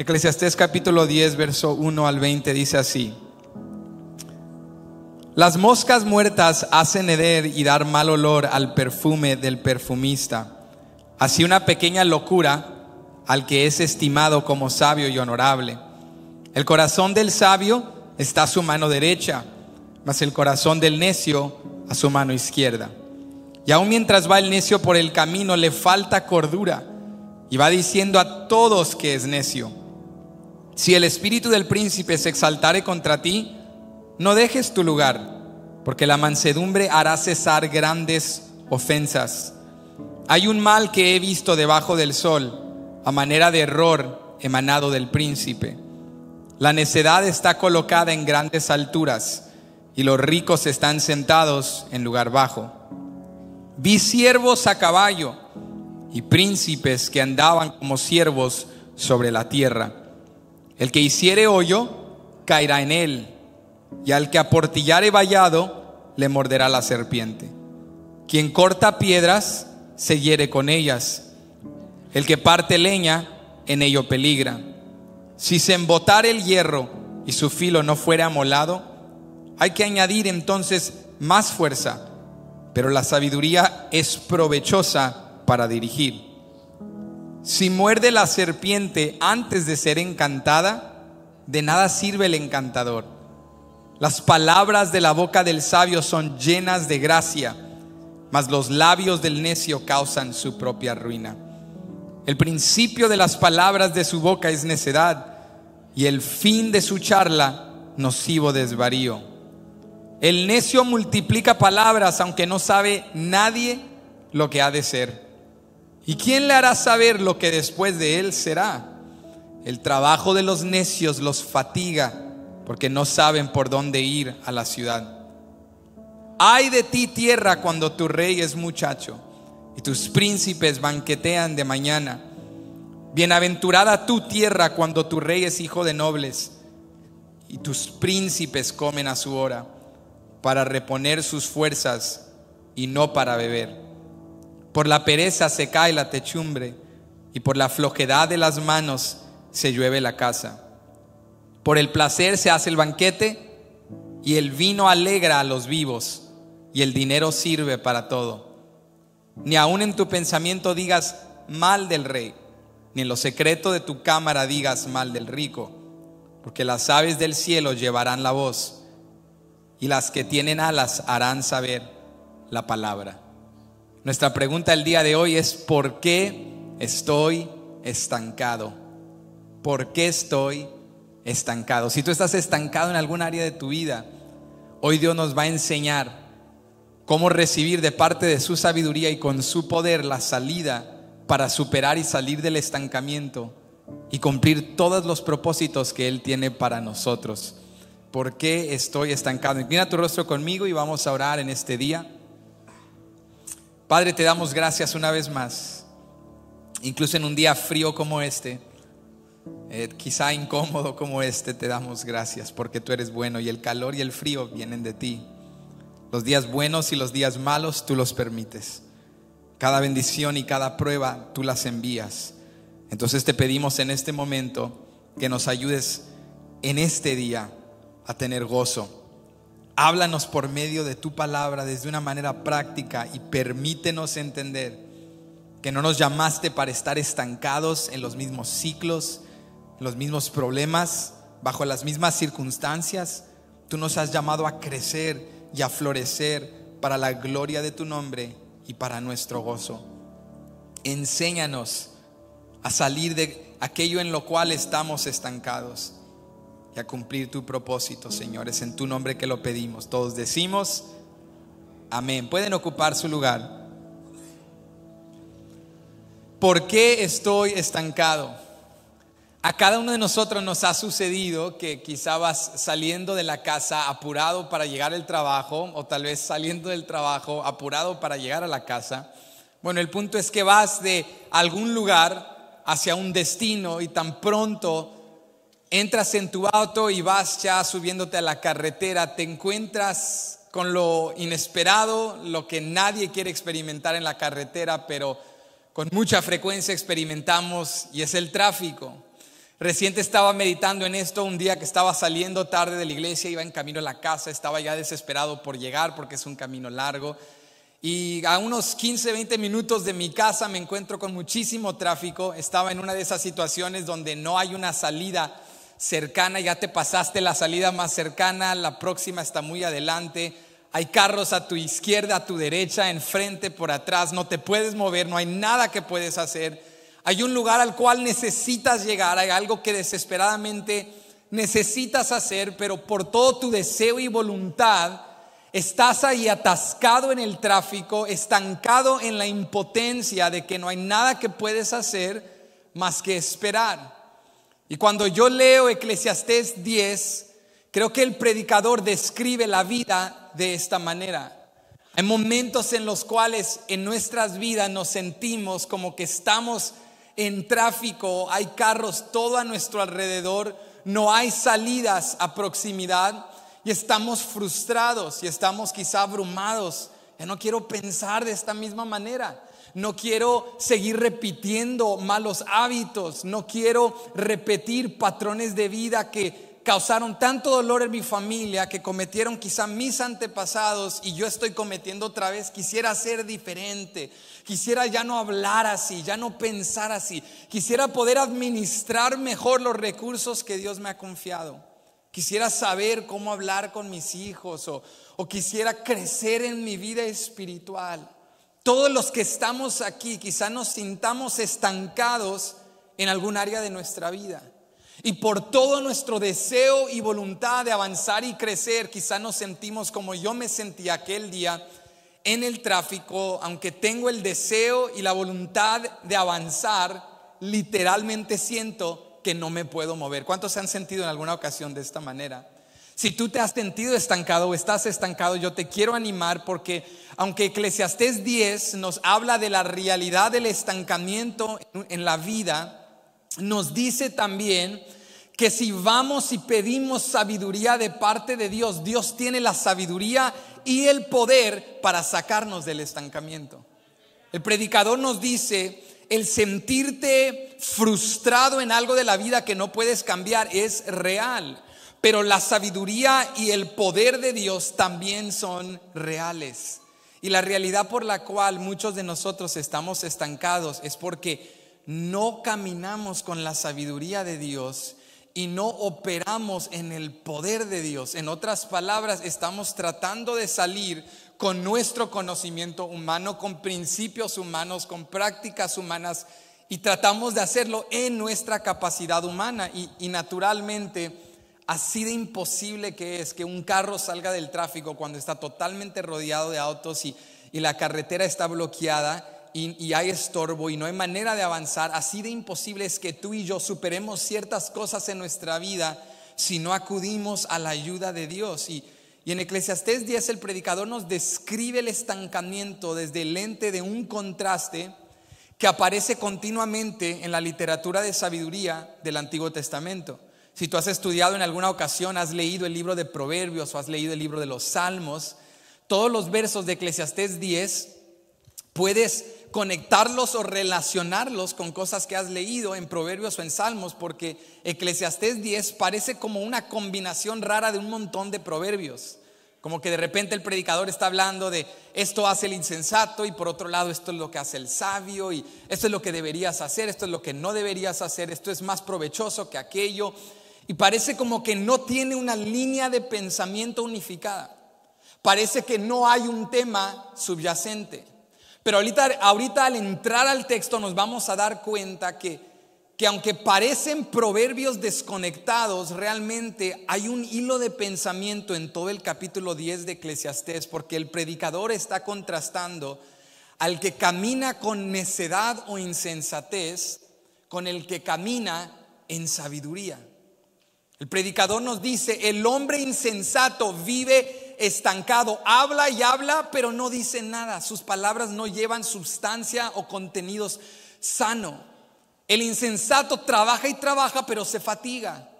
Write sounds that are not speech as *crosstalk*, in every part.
Eclesiastés capítulo 10, verso 1 al 20 dice así. Las moscas muertas hacen heder y dar mal olor al perfume del perfumista. Así una pequeña locura al que es estimado como sabio y honorable. El corazón del sabio está a su mano derecha, mas el corazón del necio a su mano izquierda. Y aun mientras va el necio por el camino le falta cordura y va diciendo a todos que es necio. Si el espíritu del príncipe se exaltare contra ti, no dejes tu lugar, porque la mansedumbre hará cesar grandes ofensas. Hay un mal que he visto debajo del sol, a manera de error emanado del príncipe. La necedad está colocada en grandes alturas y los ricos están sentados en lugar bajo. Vi siervos a caballo y príncipes que andaban como siervos sobre la tierra. El que hiciere hoyo, caerá en él, y al que aportillare vallado, le morderá la serpiente. Quien corta piedras, se hiere con ellas. El que parte leña, en ello peligra. Si se embotare el hierro y su filo no fuera amolado, hay que añadir entonces más fuerza, pero la sabiduría es provechosa para dirigir si muerde la serpiente antes de ser encantada, de nada sirve el encantador. Las palabras de la boca del sabio son llenas de gracia, mas los labios del necio causan su propia ruina. El principio de las palabras de su boca es necedad, y el fin de su charla nocivo desvarío. El necio multiplica palabras aunque no sabe nadie lo que ha de ser. ¿Y quién le hará saber lo que después de él será? El trabajo de los necios los fatiga porque no saben por dónde ir a la ciudad. Ay de ti tierra cuando tu rey es muchacho y tus príncipes banquetean de mañana. Bienaventurada tu tierra cuando tu rey es hijo de nobles y tus príncipes comen a su hora para reponer sus fuerzas y no para beber por la pereza se cae la techumbre y por la flojedad de las manos se llueve la casa. Por el placer se hace el banquete y el vino alegra a los vivos y el dinero sirve para todo. Ni aun en tu pensamiento digas mal del rey, ni en lo secreto de tu cámara digas mal del rico, porque las aves del cielo llevarán la voz y las que tienen alas harán saber la palabra. Nuestra pregunta el día de hoy es, ¿por qué estoy estancado? ¿Por qué estoy estancado? Si tú estás estancado en algún área de tu vida, hoy Dios nos va a enseñar cómo recibir de parte de su sabiduría y con su poder la salida para superar y salir del estancamiento y cumplir todos los propósitos que Él tiene para nosotros. ¿Por qué estoy estancado? Inclina tu rostro conmigo y vamos a orar en este día. Padre, te damos gracias una vez más, incluso en un día frío como este, eh, quizá incómodo como este, te damos gracias porque tú eres bueno y el calor y el frío vienen de ti. Los días buenos y los días malos tú los permites. Cada bendición y cada prueba tú las envías. Entonces te pedimos en este momento que nos ayudes en este día a tener gozo, Háblanos por medio de tu palabra desde una manera práctica y permítenos entender que no nos llamaste para estar estancados en los mismos ciclos, los mismos problemas, bajo las mismas circunstancias. Tú nos has llamado a crecer y a florecer para la gloria de tu nombre y para nuestro gozo. Enséñanos a salir de aquello en lo cual estamos estancados a cumplir tu propósito, señores en tu nombre que lo pedimos. Todos decimos, amén. Pueden ocupar su lugar. ¿Por qué estoy estancado? A cada uno de nosotros nos ha sucedido que quizá vas saliendo de la casa apurado para llegar al trabajo o tal vez saliendo del trabajo apurado para llegar a la casa. Bueno, el punto es que vas de algún lugar hacia un destino y tan pronto entras en tu auto y vas ya subiéndote a la carretera, te encuentras con lo inesperado, lo que nadie quiere experimentar en la carretera, pero con mucha frecuencia experimentamos y es el tráfico. Reciente estaba meditando en esto un día que estaba saliendo tarde de la iglesia, iba en camino a la casa, estaba ya desesperado por llegar porque es un camino largo. Y a unos 15, 20 minutos de mi casa me encuentro con muchísimo tráfico. Estaba en una de esas situaciones donde no hay una salida cercana, ya te pasaste la salida más cercana, la próxima está muy adelante. Hay carros a tu izquierda, a tu derecha, enfrente, por atrás, no te puedes mover, no hay nada que puedes hacer. Hay un lugar al cual necesitas llegar, hay algo que desesperadamente necesitas hacer, pero por todo tu deseo y voluntad estás ahí atascado en el tráfico, estancado en la impotencia de que no hay nada que puedes hacer más que esperar. Y cuando yo leo Eclesiastés 10, creo que el predicador describe la vida de esta manera. Hay momentos en los cuales en nuestras vidas nos sentimos como que estamos en tráfico, hay carros todo a nuestro alrededor, no hay salidas a proximidad y estamos frustrados y estamos quizá abrumados. Ya no quiero pensar de esta misma manera no quiero seguir repitiendo malos hábitos, no quiero repetir patrones de vida que causaron tanto dolor en mi familia, que cometieron quizá mis antepasados y yo estoy cometiendo otra vez, quisiera ser diferente, quisiera ya no hablar así, ya no pensar así, quisiera poder administrar mejor los recursos que Dios me ha confiado. Quisiera saber cómo hablar con mis hijos o, o quisiera crecer en mi vida espiritual. Todos los que estamos aquí quizá nos sintamos estancados en algún área de nuestra vida. Y por todo nuestro deseo y voluntad de avanzar y crecer, quizá nos sentimos como yo me sentí aquel día en el tráfico, aunque tengo el deseo y la voluntad de avanzar, literalmente siento que no me puedo mover. ¿Cuántos se han sentido en alguna ocasión de esta manera? Si tú te has sentido estancado o estás estancado, yo te quiero animar porque aunque Eclesiastés 10 nos habla de la realidad del estancamiento en la vida, nos dice también que si vamos y pedimos sabiduría de parte de Dios, Dios tiene la sabiduría y el poder para sacarnos del estancamiento. El predicador nos dice, el sentirte frustrado en algo de la vida que no puedes cambiar es real, pero la sabiduría y el poder de Dios también son reales. Y la realidad por la cual muchos de nosotros estamos estancados es porque no caminamos con la sabiduría de Dios y no operamos en el poder de Dios. En otras palabras, estamos tratando de salir con nuestro conocimiento humano, con principios humanos, con prácticas humanas, y tratamos de hacerlo en nuestra capacidad humana. Y, y naturalmente así de imposible que es que un carro salga del tráfico cuando está totalmente rodeado de autos y, la carretera está bloqueada y, hay estorbo y no hay manera de avanzar, así de imposible es que tú y yo superemos ciertas cosas en nuestra vida si no acudimos a la ayuda de Dios. Y, en Eclesiastés 10 el predicador nos describe el estancamiento desde el lente de un contraste que aparece continuamente en la literatura de sabiduría del Antiguo Testamento. Si tú has estudiado en alguna ocasión, has leído el libro de Proverbios o has leído el libro de los Salmos, todos los versos de Eclesiastés 10 puedes conectarlos o relacionarlos con cosas que has leído en Proverbios o en Salmos, porque Eclesiastés 10 parece como una combinación rara de un montón de proverbios. Como que de repente el predicador está hablando de esto hace el insensato y por otro lado esto es lo que hace el sabio y esto es lo que deberías hacer, esto es lo que no deberías hacer, esto es más provechoso que aquello. Y parece como que no tiene una línea de pensamiento unificada. Parece que no hay un tema subyacente. Pero ahorita, ahorita al entrar al texto nos vamos a dar cuenta que, que aunque parecen proverbios desconectados, realmente hay un hilo de pensamiento en todo el capítulo 10 de Eclesiastés, porque el predicador está contrastando al que camina con necedad o insensatez con el que camina en sabiduría. El predicador nos dice, el hombre insensato vive estancado, habla y habla, pero no dice nada. Sus palabras no llevan sustancia o contenidos sano. El insensato trabaja y trabaja, pero se fatiga.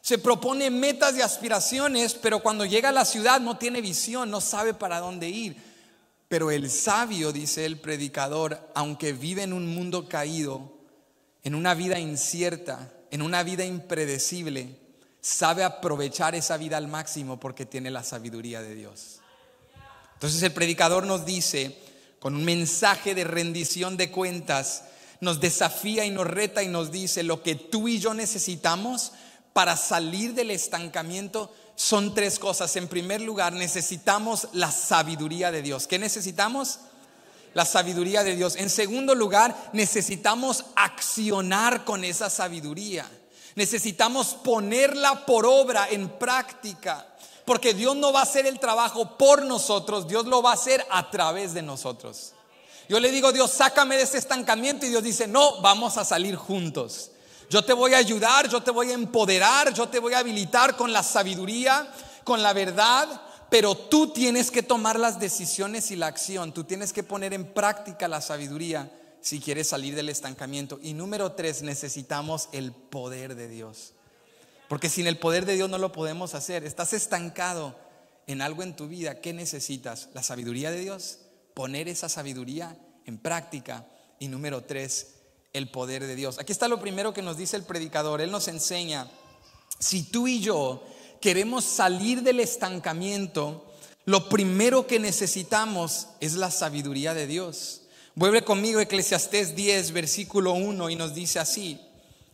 Se propone metas y aspiraciones, pero cuando llega a la ciudad no tiene visión, no sabe para dónde ir. Pero el sabio, dice el predicador, aunque vive en un mundo caído, en una vida incierta, en una vida impredecible, sabe aprovechar esa vida al máximo porque tiene la sabiduría de Dios. Entonces el predicador nos dice, con un mensaje de rendición de cuentas, nos desafía y nos reta y nos dice, lo que tú y yo necesitamos para salir del estancamiento son tres cosas. En primer lugar, necesitamos la sabiduría de Dios. ¿Qué necesitamos? La sabiduría de Dios. En segundo lugar, necesitamos accionar con esa sabiduría. Necesitamos ponerla por obra, en práctica. Porque Dios no va a hacer el trabajo por nosotros, Dios lo va a hacer a través de nosotros. Yo le digo, Dios, sácame de ese estancamiento y Dios dice, no, vamos a salir juntos. Yo te voy a ayudar, yo te voy a empoderar, yo te voy a habilitar con la sabiduría, con la verdad, pero tú tienes que tomar las decisiones y la acción, tú tienes que poner en práctica la sabiduría si quieres salir del estancamiento. Y número tres, necesitamos el poder de Dios. Porque sin el poder de Dios no lo podemos hacer. Estás estancado en algo en tu vida. ¿Qué necesitas? La sabiduría de Dios. Poner esa sabiduría en práctica. Y número tres, el poder de Dios. Aquí está lo primero que nos dice el predicador. Él nos enseña, si tú y yo queremos salir del estancamiento, lo primero que necesitamos es la sabiduría de Dios. Vuelve conmigo Eclesiastés 10, versículo 1, y nos dice así,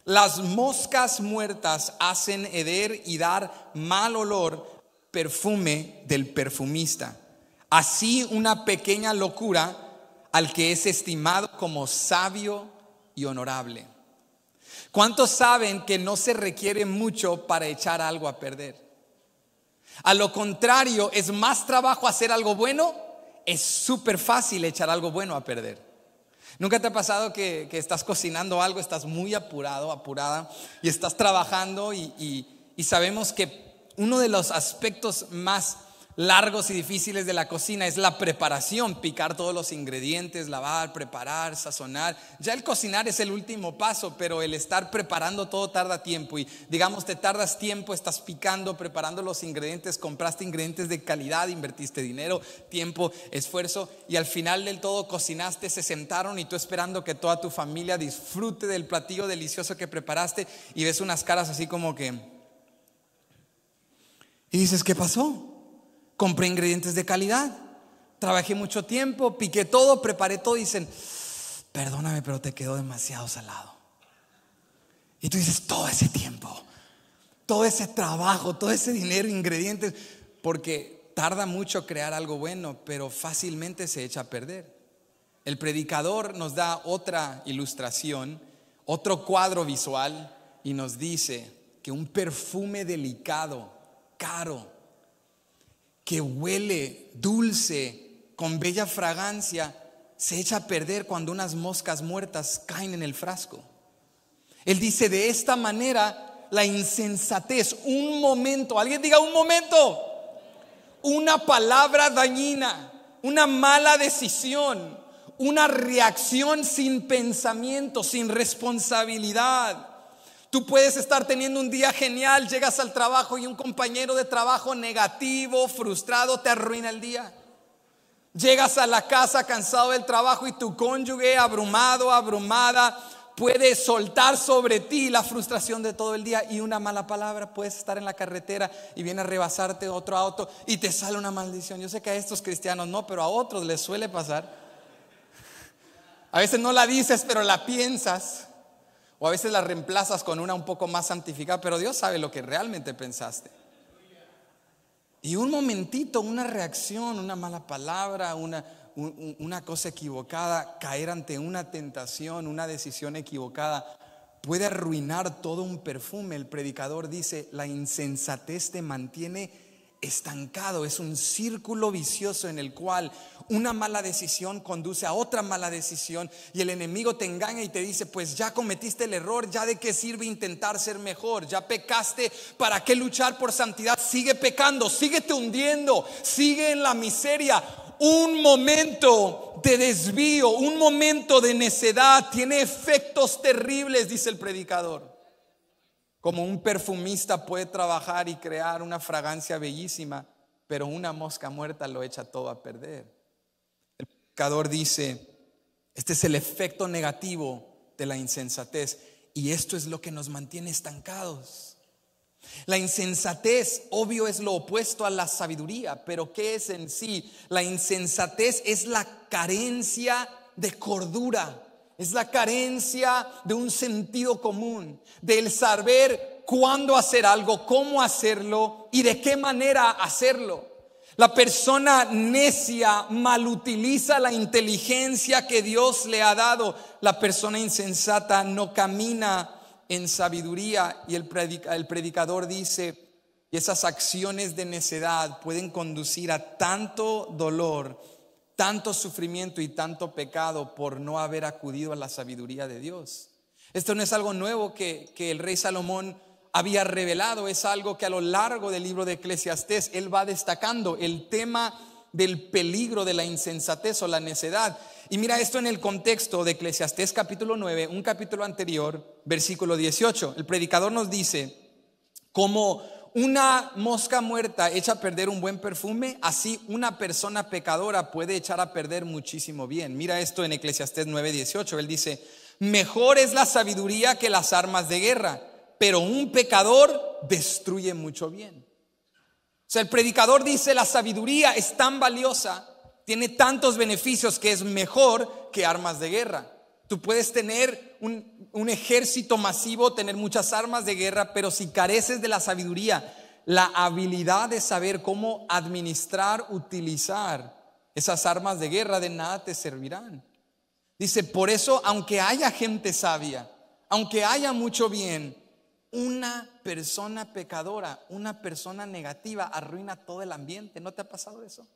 las moscas muertas hacen heder y dar mal olor, perfume del perfumista. Así una pequeña locura al que es estimado como sabio y honorable. ¿Cuántos saben que no se requiere mucho para echar algo a perder? A lo contrario, es más trabajo hacer algo bueno es súper fácil echar algo bueno a perder. ¿Nunca te ha pasado que, estás cocinando algo, estás muy apurado, apurada, y estás trabajando y, y sabemos que uno de los aspectos más largos y difíciles de la cocina es la preparación, picar todos los ingredientes, lavar, preparar, sazonar. Ya el cocinar es el último paso, pero el estar preparando todo tarda tiempo y digamos te tardas tiempo, estás picando, preparando los ingredientes, compraste ingredientes de calidad, invertiste dinero, tiempo, esfuerzo y al final del todo cocinaste, se sentaron y tú esperando que toda tu familia disfrute del platillo delicioso que preparaste y ves unas caras así como que... Y dices, ¿qué pasó? compré ingredientes de calidad, trabajé mucho tiempo, piqué todo, preparé todo, y dicen, perdóname, pero te quedó demasiado salado. Y tú dices, todo ese tiempo, todo ese trabajo, todo ese dinero, ingredientes, porque tarda mucho crear algo bueno, pero fácilmente se echa a perder. El predicador nos da otra ilustración, otro cuadro visual, y nos dice que un perfume delicado, caro, que huele dulce, con bella fragancia, se echa a perder cuando unas moscas muertas caen en el frasco. Él dice, de esta manera, la insensatez, un momento, alguien diga un momento, una palabra dañina, una mala decisión, una reacción sin pensamiento, sin responsabilidad Tú puedes estar teniendo un día genial, llegas al trabajo y un compañero de trabajo negativo, frustrado, te arruina el día. Llegas a la casa cansado del trabajo y tu cónyuge abrumado, abrumada, puede soltar sobre ti la frustración de todo el día y una mala palabra. Puedes estar en la carretera y viene a rebasarte otro auto y te sale una maldición. Yo sé que a estos cristianos no, pero a otros les suele pasar. A veces no la dices, pero la piensas. O a veces la reemplazas con una un poco más santificada, pero Dios sabe lo que realmente pensaste. Y un momentito, una reacción, una mala palabra, una, una cosa equivocada, caer ante una tentación, una decisión equivocada, puede arruinar todo un perfume. El predicador dice, la insensatez te mantiene estancado, es un círculo vicioso en el cual una mala decisión conduce a otra mala decisión y el enemigo te engaña y te dice, pues ya cometiste el error, ya de qué sirve intentar ser mejor, ya pecaste, ¿para qué luchar por santidad? Sigue pecando, síguete hundiendo, sigue en la miseria. Un momento de desvío, un momento de necedad tiene efectos terribles, dice el predicador. Como un perfumista puede trabajar y crear una fragancia bellísima, pero una mosca muerta lo echa todo a perder. El pecador dice, este es el efecto negativo de la insensatez y esto es lo que nos mantiene estancados. La insensatez, obvio, es lo opuesto a la sabiduría, pero ¿qué es en sí? La insensatez es la carencia de cordura es la carencia de un sentido común, del saber cuándo hacer algo, cómo hacerlo y de qué manera hacerlo. La persona necia malutiliza la inteligencia que Dios le ha dado. La persona insensata no camina en sabiduría. Y el, predicador dice, y esas acciones de necedad pueden conducir a tanto dolor tanto sufrimiento y tanto pecado por no haber acudido a la sabiduría de Dios. Esto no es algo nuevo que, el rey Salomón había revelado, es algo que a lo largo del libro de Eclesiastés él va destacando, el tema del peligro de la insensatez o la necedad. Y mira esto en el contexto de Eclesiastés capítulo 9, un capítulo anterior, versículo 18. El predicador nos dice cómo una mosca muerta echa a perder un buen perfume, así una persona pecadora puede echar a perder muchísimo bien. Mira esto en Eclesiastés 9:18, él dice, mejor es la sabiduría que las armas de guerra, pero un pecador destruye mucho bien. O sea, el predicador dice, la sabiduría es tan valiosa, tiene tantos beneficios que es mejor que armas de guerra. Tú puedes tener un, ejército masivo, tener muchas armas de guerra, pero si careces de la sabiduría, la habilidad de saber cómo administrar, utilizar esas armas de guerra, de nada te servirán. Dice, por eso, aunque haya gente sabia, aunque haya mucho bien, una persona pecadora, una persona negativa arruina todo el ambiente. ¿No te ha pasado eso?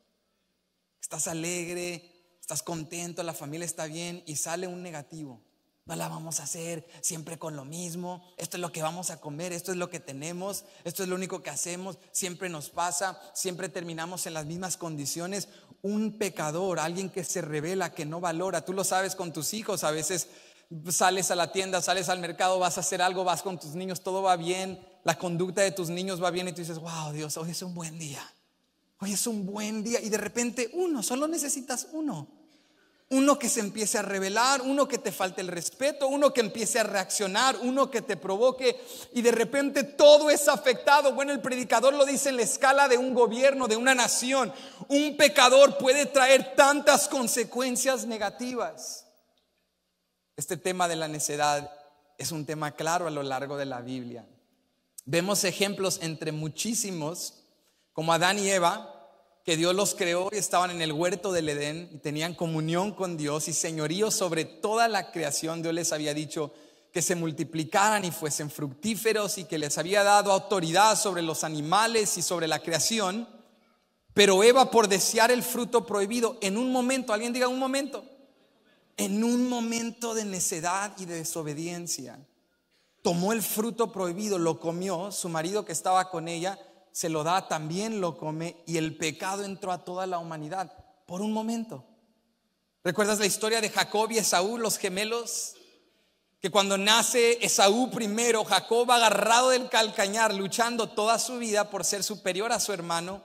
Estás alegre, estás contento, la familia está bien y sale un negativo. No la vamos a hacer siempre con lo mismo. Esto es lo que vamos a comer, esto es lo que tenemos, esto es lo único que hacemos, siempre nos pasa, siempre terminamos en las mismas condiciones. Un pecador, alguien que se revela, que no valora, tú lo sabes con tus hijos, a veces sales a la tienda, sales al mercado, vas a hacer algo, vas con tus niños, todo va bien, la conducta de tus niños va bien y tú dices, wow, Dios, hoy es un buen día. Hoy es un buen día y de repente uno, solo necesitas uno uno que se empiece a revelar, uno que te falte el respeto, uno que empiece a reaccionar, uno que te provoque y de repente todo es afectado. Bueno, el predicador lo dice en la escala de un gobierno, de una nación. Un pecador puede traer tantas consecuencias negativas. Este tema de la necedad es un tema claro a lo largo de la Biblia. Vemos ejemplos entre muchísimos, como Adán y Eva, que Dios los creó y estaban en el huerto del Edén y tenían comunión con Dios y señorío sobre toda la creación. Dios les había dicho que se multiplicaran y fuesen fructíferos y que les había dado autoridad sobre los animales y sobre la creación. Pero Eva por desear el fruto prohibido, en un momento, alguien diga un momento, en un momento de necedad y de desobediencia, tomó el fruto prohibido, lo comió, su marido que estaba con ella se lo da, también lo come y el pecado entró a toda la humanidad por un momento. ¿Recuerdas la historia de Jacob y Esaú, los gemelos? Que cuando nace Esaú primero, Jacob agarrado del calcañar, luchando toda su vida por ser superior a su hermano.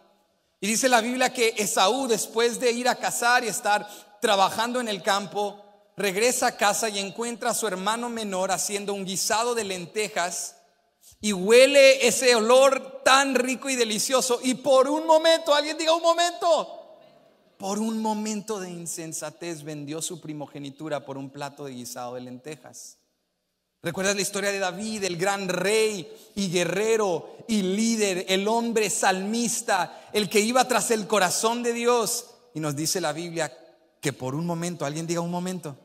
Y dice la Biblia que Esaú, después de ir a cazar y estar trabajando en el campo, regresa a casa y encuentra a su hermano menor haciendo un guisado de lentejas y huele ese olor tan rico y delicioso y por un momento, alguien diga un momento, por un momento de insensatez vendió su primogenitura por un plato de guisado de lentejas. ¿Recuerdas la historia de David, el gran rey y guerrero y líder, el hombre salmista, el que iba tras el corazón de Dios? Y nos dice la Biblia que por un momento, alguien diga un momento,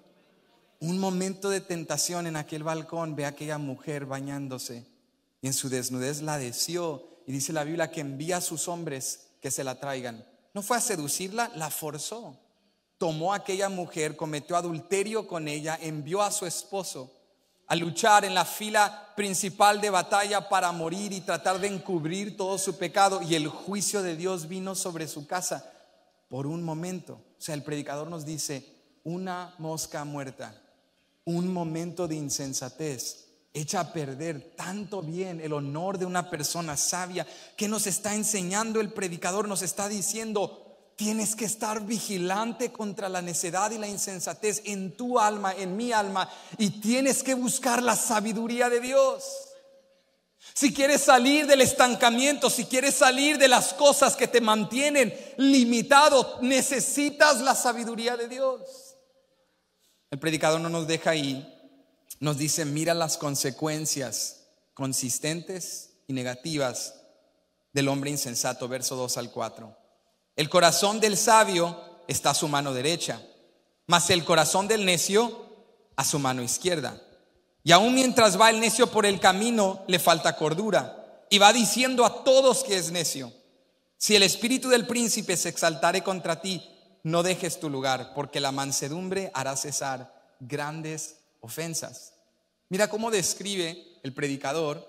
un momento de tentación en aquel balcón, ve a aquella mujer bañándose y en su desnudez la deseó. Y dice la Biblia que envía a sus hombres que se la traigan. No fue a seducirla, la forzó. Tomó a aquella mujer, cometió adulterio con ella, envió a su esposo a luchar en la fila principal de batalla para morir y tratar de encubrir todo su pecado. Y el juicio de Dios vino sobre su casa por un momento. O sea, el predicador nos dice, una mosca muerta, un momento de insensatez echa a perder tanto bien el honor de una persona sabia. que nos está enseñando el predicador? Nos está diciendo, tienes que estar vigilante contra la necedad y la insensatez en tu alma, en mi alma, y tienes que buscar la sabiduría de Dios. Si quieres salir del estancamiento, si quieres salir de las cosas que te mantienen limitado, necesitas la sabiduría de Dios. El predicador no nos deja ahí, nos dice, mira las consecuencias consistentes y negativas del hombre insensato, verso 2 al 4. El corazón del sabio está a su mano derecha, mas el corazón del necio a su mano izquierda. Y aún mientras va el necio por el camino, le falta cordura. Y va diciendo a todos que es necio, si el espíritu del príncipe se exaltare contra ti, no dejes tu lugar, porque la mansedumbre hará cesar grandes ofensas. Mira cómo describe el predicador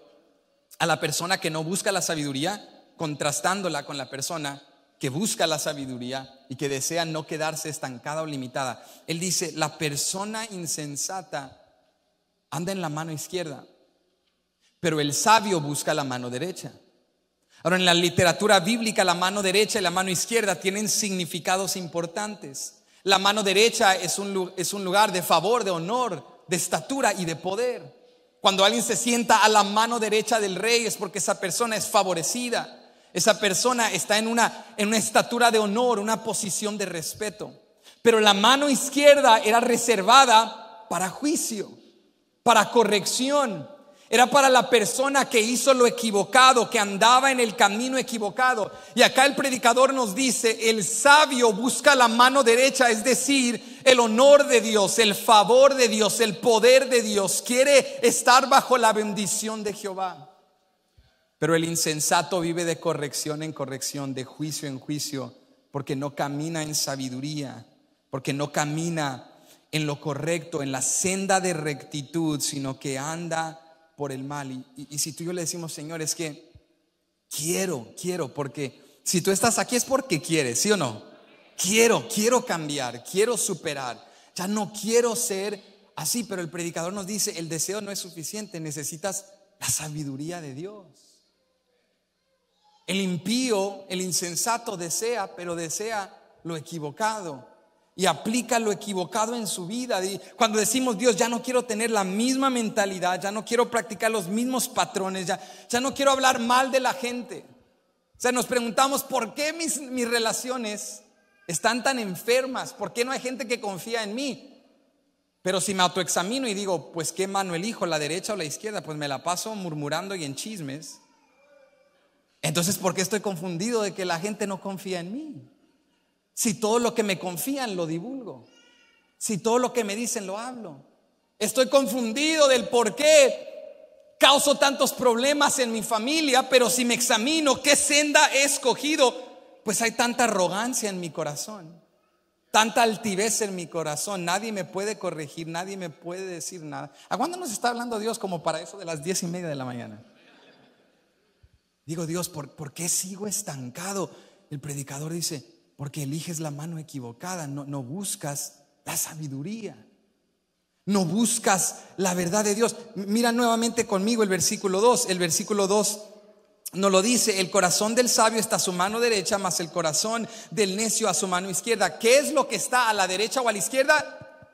a la persona que no busca la sabiduría, contrastándola con la persona que busca la sabiduría y que desea no quedarse estancada o limitada. Él dice, la persona insensata anda en la mano izquierda, pero el sabio busca la mano derecha. Ahora, en la literatura bíblica, la mano derecha y la mano izquierda tienen significados importantes. La mano derecha es un, lugar de favor, de honor, de estatura y de poder. Cuando alguien se sienta a la mano derecha del rey es porque esa persona es favorecida. Esa persona está en una, en una estatura de honor, una posición de respeto. Pero la mano izquierda era reservada para juicio, para corrección. Era para la persona que hizo lo equivocado, que andaba en el camino equivocado. Y acá el predicador nos dice, el sabio busca la mano derecha, es decir, el honor de Dios, el favor de Dios, el poder de Dios. Quiere estar bajo la bendición de Jehová. Pero el insensato vive de corrección en corrección, de juicio en juicio, porque no camina en sabiduría, porque no camina en lo correcto, en la senda de rectitud, sino que anda por el mal. Y, si tú y yo le decimos, Señor, es que quiero, quiero, porque si tú estás aquí es porque quieres, ¿sí o no? quiero, quiero cambiar, quiero superar, ya no quiero ser así, pero el predicador nos dice, el deseo no es suficiente, necesitas la sabiduría de Dios. El impío, el insensato desea, pero desea lo equivocado y aplica lo equivocado en su vida. cuando decimos, Dios, ya no quiero tener la misma mentalidad, ya no quiero practicar los mismos patrones, ya, ya no quiero hablar mal de la gente. O sea, nos preguntamos, ¿por qué mis, mis relaciones están tan enfermas. ¿Por qué no hay gente que confía en mí? Pero si me autoexamino y digo, pues qué mano elijo, la derecha o la izquierda, pues me la paso murmurando y en chismes. Entonces, ¿por qué estoy confundido de que la gente no confía en mí? Si todo lo que me confían lo divulgo, si todo lo que me dicen lo hablo. Estoy confundido del por qué causo tantos problemas en mi familia, pero si me examino qué senda he escogido, pues hay tanta arrogancia en mi corazón, tanta altivez en mi corazón. Nadie me puede corregir, nadie me puede decir nada. ¿A cuándo nos está hablando Dios como para eso de las diez y media de la mañana? Digo, Dios, ¿por, qué sigo estancado? El predicador dice, porque eliges la mano equivocada, no, no buscas la sabiduría. No buscas la verdad de Dios. Mira nuevamente conmigo el versículo 2. El versículo 2 nos lo dice, el corazón del sabio está a su mano derecha, más el corazón del necio a su mano izquierda. ¿Qué es lo que está a la derecha o a la izquierda?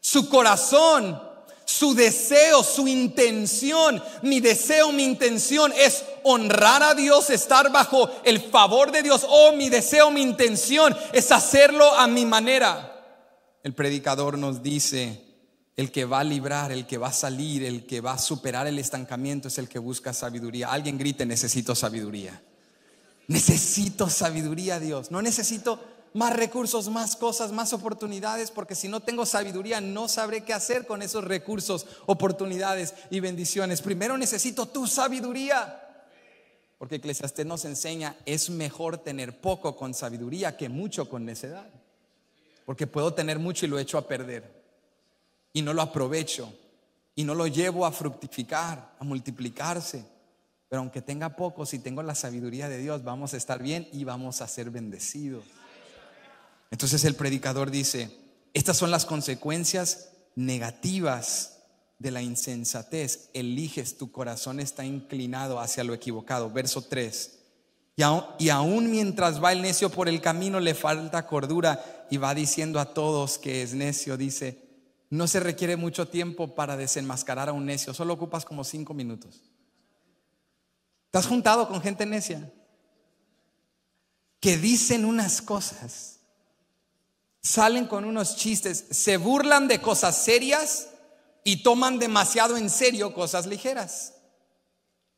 Su corazón, su deseo, su intención. Mi deseo, mi intención es honrar a Dios, estar bajo el favor de Dios. Oh, mi deseo, mi intención es hacerlo a mi manera. El predicador nos dice, el que va a librar, el que va a salir, el que va a superar el estancamiento es el que busca sabiduría. Alguien grite, necesito sabiduría. Necesito sabiduría, Dios. No necesito más recursos, más cosas, más oportunidades, porque si no tengo sabiduría no sabré qué hacer con esos recursos, oportunidades y bendiciones. Primero necesito tu sabiduría. Porque Eclesiastes nos enseña, es mejor tener poco con sabiduría que mucho con necedad. Porque puedo tener mucho y lo echo a perder y no lo aprovecho y no lo llevo a fructificar, a multiplicarse. Pero aunque tenga pocos, si tengo la sabiduría de Dios, vamos a estar bien y vamos a ser bendecidos. Entonces el predicador dice, estas son las consecuencias negativas de la insensatez. Eliges, tu corazón está inclinado hacia lo equivocado. Verso 3. Y y aún mientras va el necio por el camino le falta cordura y va diciendo a todos que es necio, dice, no se requiere mucho tiempo para desenmascarar a un necio, solo ocupas como cinco minutos. Estás has juntado con gente necia? Que dicen unas cosas, salen con unos chistes, se burlan de cosas serias y toman demasiado en serio cosas ligeras.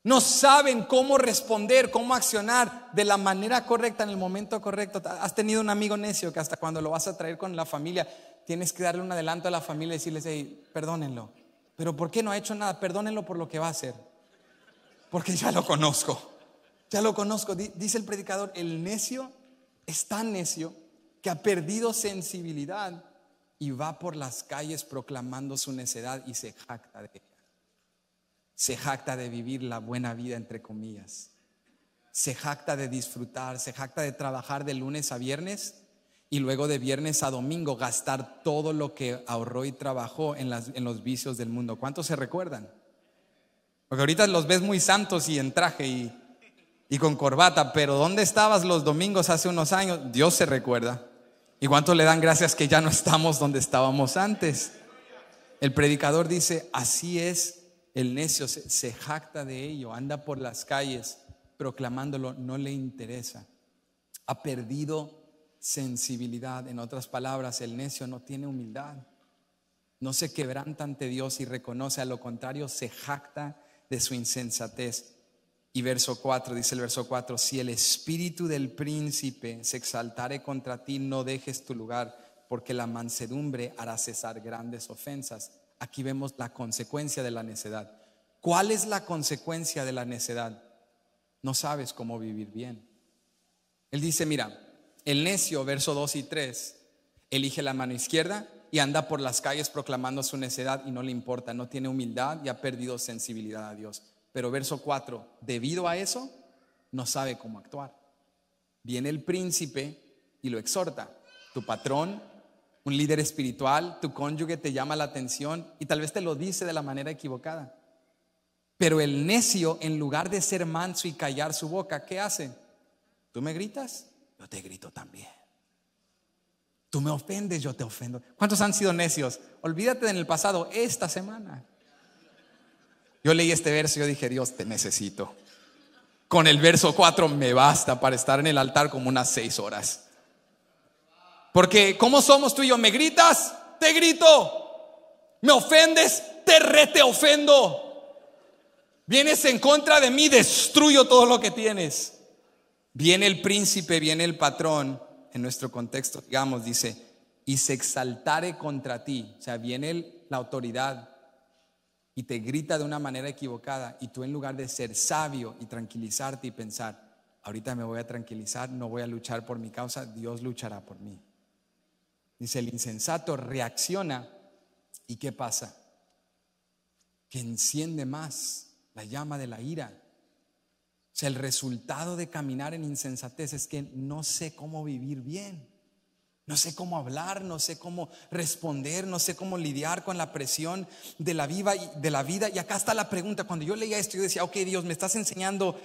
No saben cómo responder, cómo accionar de la manera correcta en el momento correcto. Has tenido un amigo necio que hasta cuando lo vas a traer con la familia, tienes que darle un adelanto a la familia y decirles, hey, perdónenlo. Pero ¿por qué no ha hecho nada? Perdónenlo por lo que va a hacer. Porque ya lo conozco. Ya lo conozco. Dice el predicador, el necio es tan necio que ha perdido sensibilidad y va por las calles proclamando su necedad y se jacta de ella se jacta de vivir la buena vida, entre comillas. Se jacta de disfrutar, se jacta de trabajar de lunes a viernes y luego de viernes a domingo gastar todo lo que ahorró y trabajó en, en los vicios del mundo. ¿Cuántos se recuerdan? Porque ahorita los ves muy santos y en traje y, y con corbata, pero ¿dónde estabas los domingos hace unos años? Dios se recuerda. ¿Y cuánto le dan gracias que ya no estamos donde estábamos antes? El predicador dice, así es el necio se, jacta de ello, anda por las calles proclamándolo, no le interesa. Ha perdido sensibilidad. En otras palabras, el necio no tiene humildad. No se quebranta ante Dios y reconoce, a lo contrario, se jacta de su insensatez. Y verso 4, dice el verso 4, si el espíritu del príncipe se exaltare contra ti, no dejes tu lugar, porque la mansedumbre hará cesar grandes ofensas. Aquí vemos la consecuencia de la necedad. ¿Cuál es la consecuencia de la necedad? No sabes cómo vivir bien. Él dice, mira, el necio, verso 2 y 3, elige la mano izquierda y anda por las calles proclamando su necedad y no le importa, no tiene humildad y ha perdido sensibilidad a Dios. Pero verso 4, debido a eso, no sabe cómo actuar. Viene el príncipe y lo exhorta. Tu patrón un líder espiritual, tu cónyuge te llama la atención y tal vez te lo dice de la manera equivocada. Pero el necio, en lugar de ser manso y callar su boca, ¿qué hace? Tú me gritas, yo te grito también. Tú me ofendes, yo te ofendo. ¿Cuántos han sido necios? Olvídate en el pasado, esta semana. Yo leí este verso y yo dije, Dios, te necesito. Con el verso 4 me basta para estar en el altar como unas seis horas. Porque ¿cómo somos tú y yo? ¿Me gritas? Te grito. ¿Me ofendes? Te rete ofendo. Vienes en contra de mí, destruyo todo lo que tienes. Viene el príncipe, viene el patrón, en nuestro contexto, digamos, dice, y se exaltare contra ti. O sea, viene la autoridad y te grita de una manera equivocada y tú en lugar de ser sabio y tranquilizarte y pensar, ahorita me voy a tranquilizar, no voy a luchar por mi causa, Dios luchará por mí. Dice, el insensato reacciona y ¿qué pasa? Que enciende más la llama de la ira. O sea, el resultado de caminar en insensatez es que no sé cómo vivir bien. No sé cómo hablar, no sé cómo responder, no sé cómo lidiar con la presión de la, viva de la vida. Y acá está la pregunta. Cuando yo leía esto, yo decía, ok, Dios, me estás enseñando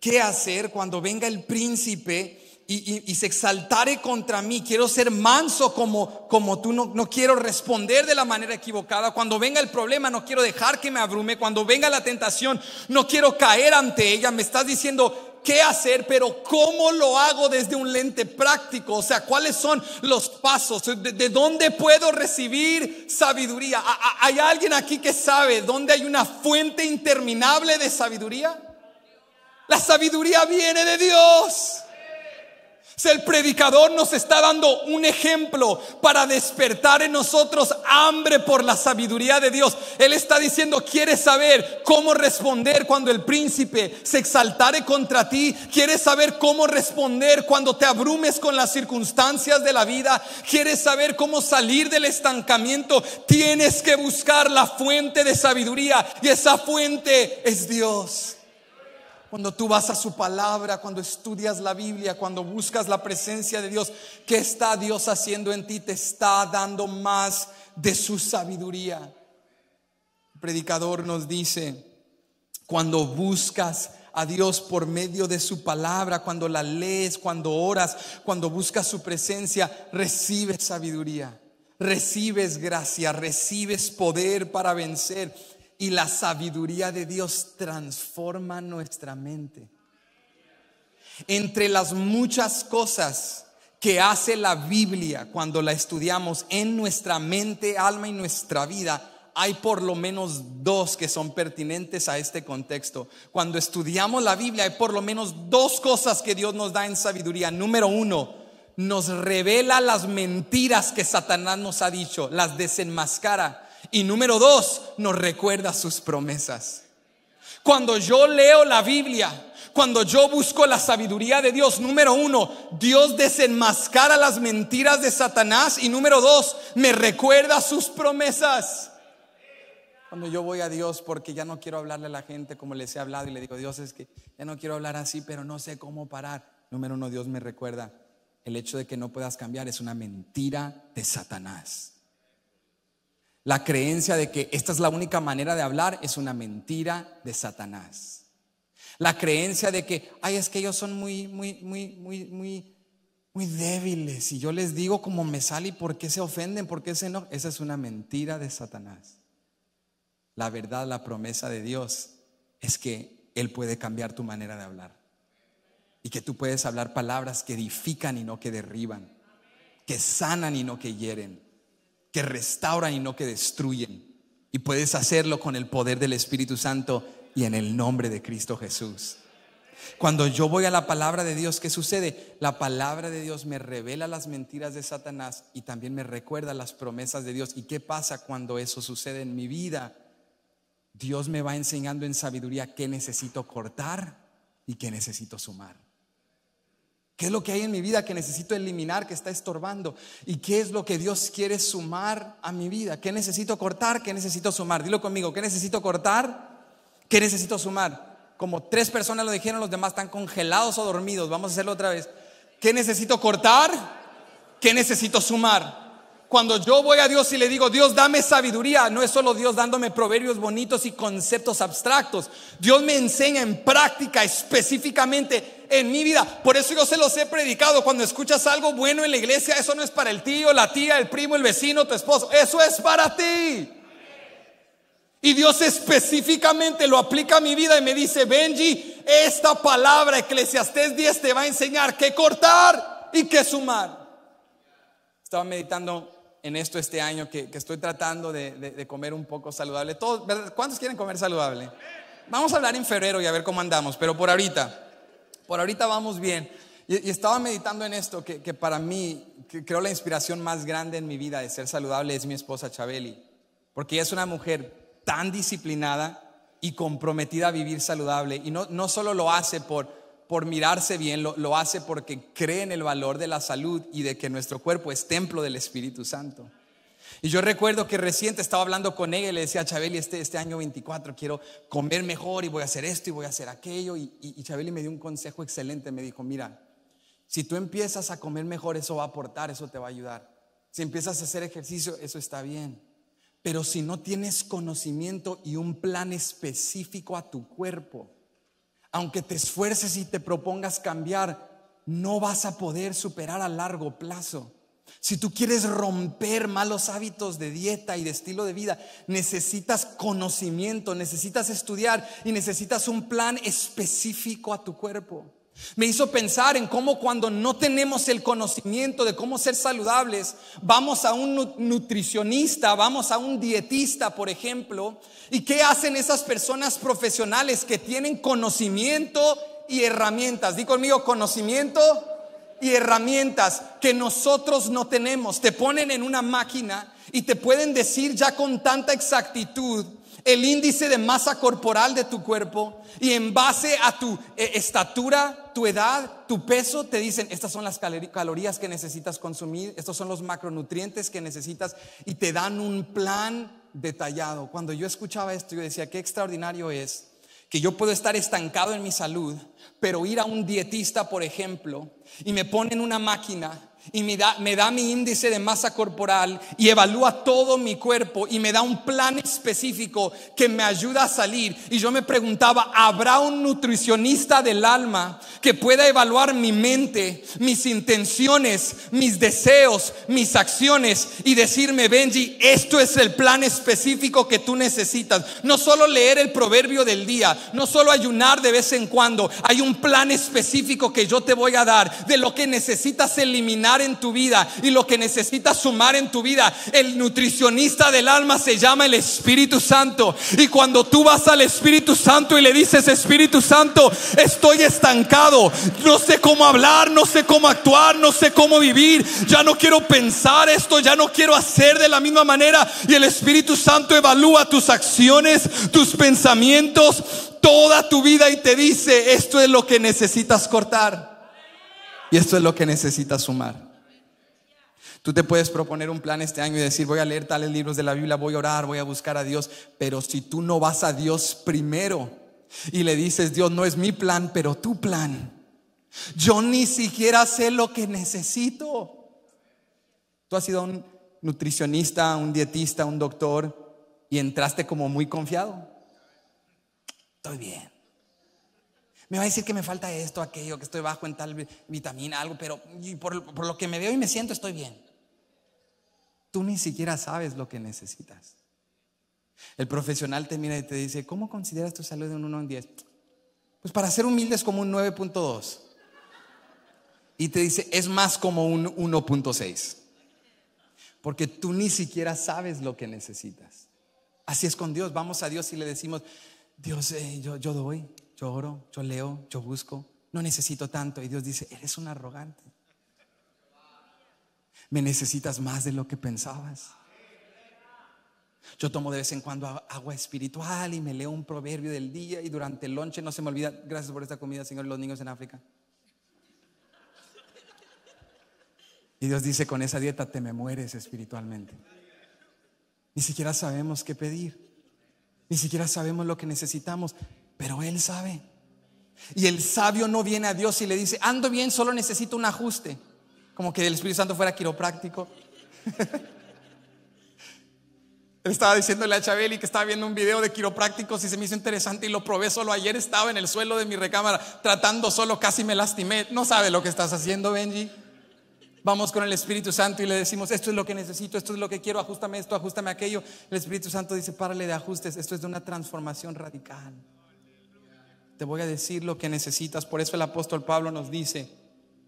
qué hacer cuando venga el príncipe y, y, y, se exaltare contra mí, quiero ser manso como, como tú, no, no quiero responder de la manera equivocada, cuando venga el problema no quiero dejar que me abrume, cuando venga la tentación no quiero caer ante ella, me estás diciendo, qué hacer, pero cómo lo hago desde un lente práctico. O sea, cuáles son los pasos, de, dónde puedo recibir sabiduría. ¿A, hay alguien aquí que sabe dónde hay una fuente interminable de sabiduría? La sabiduría viene de Dios. El predicador nos está dando un ejemplo para despertar en nosotros hambre por la sabiduría de Dios. Él está diciendo, ¿quieres saber cómo responder cuando el príncipe se exaltare contra ti? ¿Quieres saber cómo responder cuando te abrumes con las circunstancias de la vida? ¿Quieres saber cómo salir del estancamiento? Tienes que buscar la fuente de sabiduría y esa fuente es Dios cuando tú vas a su palabra, cuando estudias la Biblia, cuando buscas la presencia de Dios, ¿qué está Dios haciendo en ti? Te está dando más de su sabiduría. El predicador nos dice, cuando buscas a Dios por medio de su palabra, cuando la lees, cuando oras, cuando buscas su presencia, recibes sabiduría, recibes gracia, recibes poder para vencer y la sabiduría de Dios transforma nuestra mente. Entre las muchas cosas que hace la Biblia cuando la estudiamos en nuestra mente, alma y nuestra vida, hay por lo menos dos que son pertinentes a este contexto. Cuando estudiamos la Biblia hay por lo menos dos cosas que Dios nos da en sabiduría. Número uno, nos revela las mentiras que Satanás nos ha dicho, las desenmascara y número dos, nos recuerda sus promesas. Cuando yo leo la Biblia, cuando yo busco la sabiduría de Dios, número uno, Dios desenmascara las mentiras de Satanás y número dos, me recuerda sus promesas. Cuando yo voy a Dios porque ya no quiero hablarle a la gente como les he hablado y le digo, Dios es que ya no quiero hablar así, pero no sé cómo parar. Número uno, Dios me recuerda, el hecho de que no puedas cambiar es una mentira de Satanás. La creencia de que esta es la única manera de hablar es una mentira de Satanás. La creencia de que, ay, es que ellos son muy, muy, muy, muy, muy, muy débiles y yo les digo como me sale y por qué se ofenden, por qué se no. Esa es una mentira de Satanás. La verdad, la promesa de Dios es que Él puede cambiar tu manera de hablar y que tú puedes hablar palabras que edifican y no que derriban, que sanan y no que hieren que restauran y no que destruyen. Y puedes hacerlo con el poder del Espíritu Santo y en el nombre de Cristo Jesús. Cuando yo voy a la palabra de Dios, ¿qué sucede? La palabra de Dios me revela las mentiras de Satanás y también me recuerda las promesas de Dios. ¿Y qué pasa cuando eso sucede en mi vida? Dios me va enseñando en sabiduría qué necesito cortar y qué necesito sumar. ¿Qué es lo que hay en mi vida que necesito eliminar, que está estorbando? ¿Y qué es lo que Dios quiere sumar a mi vida? ¿Qué necesito cortar? ¿Qué necesito sumar? Dilo conmigo, ¿qué necesito cortar? ¿Qué necesito sumar? Como tres personas lo dijeron, los demás están congelados o dormidos. Vamos a hacerlo otra vez. ¿Qué necesito cortar? ¿Qué necesito sumar? Cuando yo voy a Dios y le digo, Dios, dame sabiduría, no es solo Dios dándome proverbios bonitos y conceptos abstractos. Dios me enseña en práctica específicamente en mi vida. Por eso yo se los he predicado. Cuando escuchas algo bueno en la iglesia, eso no es para el tío, la tía, el primo, el vecino, tu esposo. Eso es para ti. Y Dios específicamente lo aplica a mi vida y me dice, Benji, esta palabra, Eclesiastés 10, te va a enseñar qué cortar y qué sumar. Estaba meditando en esto este año que, estoy tratando de, comer un poco saludable. Todos, ¿Cuántos quieren comer saludable? Vamos a hablar en febrero y a ver cómo andamos, pero por ahorita, por ahorita vamos bien. Y, estaba meditando en esto, que, para mí, creo la inspiración más grande en mi vida de ser saludable es mi esposa Chabeli, porque es una mujer tan disciplinada y comprometida a vivir saludable. Y no, no solo lo hace por por mirarse bien, lo, hace porque cree en el valor de la salud y de que nuestro cuerpo es templo del Espíritu Santo. Y yo recuerdo que reciente estaba hablando con ella y le decía a Chabeli, este, este año 24 quiero comer mejor y voy a hacer esto y voy a hacer aquello. y, y Chabeli me dio un consejo excelente, me dijo, mira, si tú empiezas a comer mejor, eso va a aportar, eso te va a ayudar. Si empiezas a hacer ejercicio, eso está bien. Pero si no tienes conocimiento y un plan específico a tu cuerpo, aunque te esfuerces y te propongas cambiar, no vas a poder superar a largo plazo. Si tú quieres romper malos hábitos de dieta y de estilo de vida, necesitas conocimiento, necesitas estudiar y necesitas un plan específico a tu cuerpo. Me hizo pensar en cómo cuando no tenemos el conocimiento de cómo ser saludables, vamos a un nutricionista, vamos a un dietista, por ejemplo, y qué hacen esas personas profesionales que tienen conocimiento y herramientas. Di conmigo, conocimiento y herramientas que nosotros no tenemos. Te ponen en una máquina y te pueden decir ya con tanta exactitud el índice de masa corporal de tu cuerpo y en base a tu eh, estatura, tu edad, tu peso, te dicen, estas son las calorías que necesitas consumir, estos son los macronutrientes que necesitas y te dan un plan detallado. Cuando yo escuchaba esto, yo decía, qué extraordinario es que yo puedo estar estancado en mi salud, pero ir a un dietista, por ejemplo, y me ponen una máquina y me da, me da, mi índice de masa corporal y evalúa todo mi cuerpo y me da un plan específico que me ayuda a salir. Y yo me preguntaba, ¿habrá un nutricionista del alma que pueda evaluar mi mente, mis intenciones, mis deseos, mis acciones y decirme, Benji, esto es el plan específico que tú necesitas? No solo leer el proverbio del día, no solo ayunar de vez en cuando, hay un plan específico que yo te voy a dar de lo que necesitas eliminar en tu vida y lo que necesitas sumar en tu vida. El nutricionista del alma se llama el Espíritu Santo. Y cuando tú vas al Espíritu Santo y le dices, Espíritu Santo, estoy estancado, no sé cómo hablar, no sé cómo actuar, no sé cómo vivir, ya no quiero pensar esto, ya no quiero hacer de la misma manera. Y el Espíritu Santo evalúa tus acciones, tus pensamientos, toda tu vida y te dice, esto es lo que necesitas cortar. Y esto es lo que necesitas sumar. Tú te puedes proponer un plan este año y decir, voy a leer tales libros de la Biblia, voy a orar, voy a buscar a Dios, pero si tú no vas a Dios primero y le dices, Dios no es mi plan, pero tu plan, yo ni siquiera sé lo que necesito. Tú has sido un nutricionista, un dietista, un doctor y entraste como muy confiado. Estoy bien. Me va a decir que me falta esto, aquello, que estoy bajo en tal vitamina, algo, pero por, lo que me veo y me siento estoy bien. Tú ni siquiera sabes lo que necesitas. El profesional te mira y te dice, ¿cómo consideras tu salud de un 1 en 10? Pues para ser humilde es como un 9.2. Y te dice, es más como un 1.6. Porque tú ni siquiera sabes lo que necesitas. Así es con Dios. Vamos a Dios y le decimos, Dios, eh, yo doy, yo oro, yo leo, yo busco, no necesito tanto. Y Dios dice, eres un arrogante. Me necesitas más de lo que pensabas. Yo tomo de vez en cuando agua espiritual y me leo un proverbio del día y durante el lonche no se me olvida, gracias por esta comida, Señor, los niños en África. Y Dios dice, con esa dieta te me mueres espiritualmente. Ni siquiera sabemos qué pedir. Ni siquiera sabemos lo que necesitamos. Pero Él sabe. Y el sabio no viene a Dios y le dice, ando bien, solo necesito un ajuste. Como que el Espíritu Santo fuera quiropráctico. *laughs* Él estaba diciéndole a Chabeli que estaba viendo un video de quiroprácticos y se me hizo interesante y lo probé solo ayer. Estaba en el suelo de mi recámara tratando solo, casi me lastimé. No sabe lo que estás haciendo, Benji. Vamos con el Espíritu Santo y le decimos, esto es lo que necesito, esto es lo que quiero, ajustame esto, ajustame aquello. El Espíritu Santo dice, párale de ajustes, esto es de una transformación radical te voy a decir lo que necesitas. Por eso el apóstol Pablo nos dice,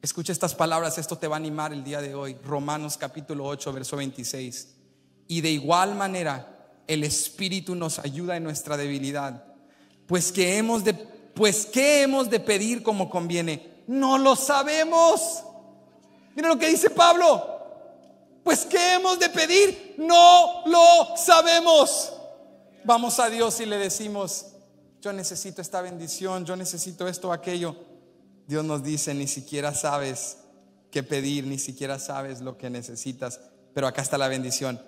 escucha estas palabras, esto te va a animar el día de hoy. Romanos capítulo 8, verso 26. Y de igual manera, el Espíritu nos ayuda en nuestra debilidad. Pues que hemos de, pues qué hemos de pedir como conviene. No lo sabemos. Mira lo que dice Pablo. Pues qué hemos de pedir. No lo sabemos. Vamos a Dios y le decimos, yo necesito esta bendición, yo necesito esto o aquello. Dios nos dice, ni siquiera sabes qué pedir, ni siquiera sabes lo que necesitas, pero acá está la bendición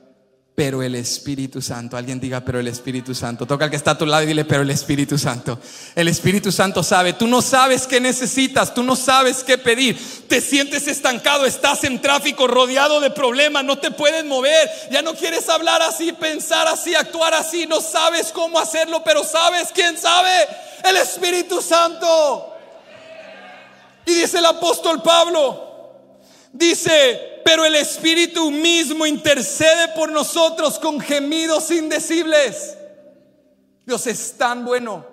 pero el Espíritu Santo. Alguien diga, pero el Espíritu Santo. Toca al que está a tu lado y dile, pero el Espíritu Santo. El Espíritu Santo sabe. Tú no sabes qué necesitas, tú no sabes qué pedir. Te sientes estancado, estás en tráfico, rodeado de problemas, no te puedes mover. Ya no quieres hablar así, pensar así, actuar así. No sabes cómo hacerlo, pero sabes quién sabe. El Espíritu Santo. Y dice el apóstol Pablo, dice, pero el Espíritu mismo intercede por nosotros con gemidos indecibles. Dios es tan bueno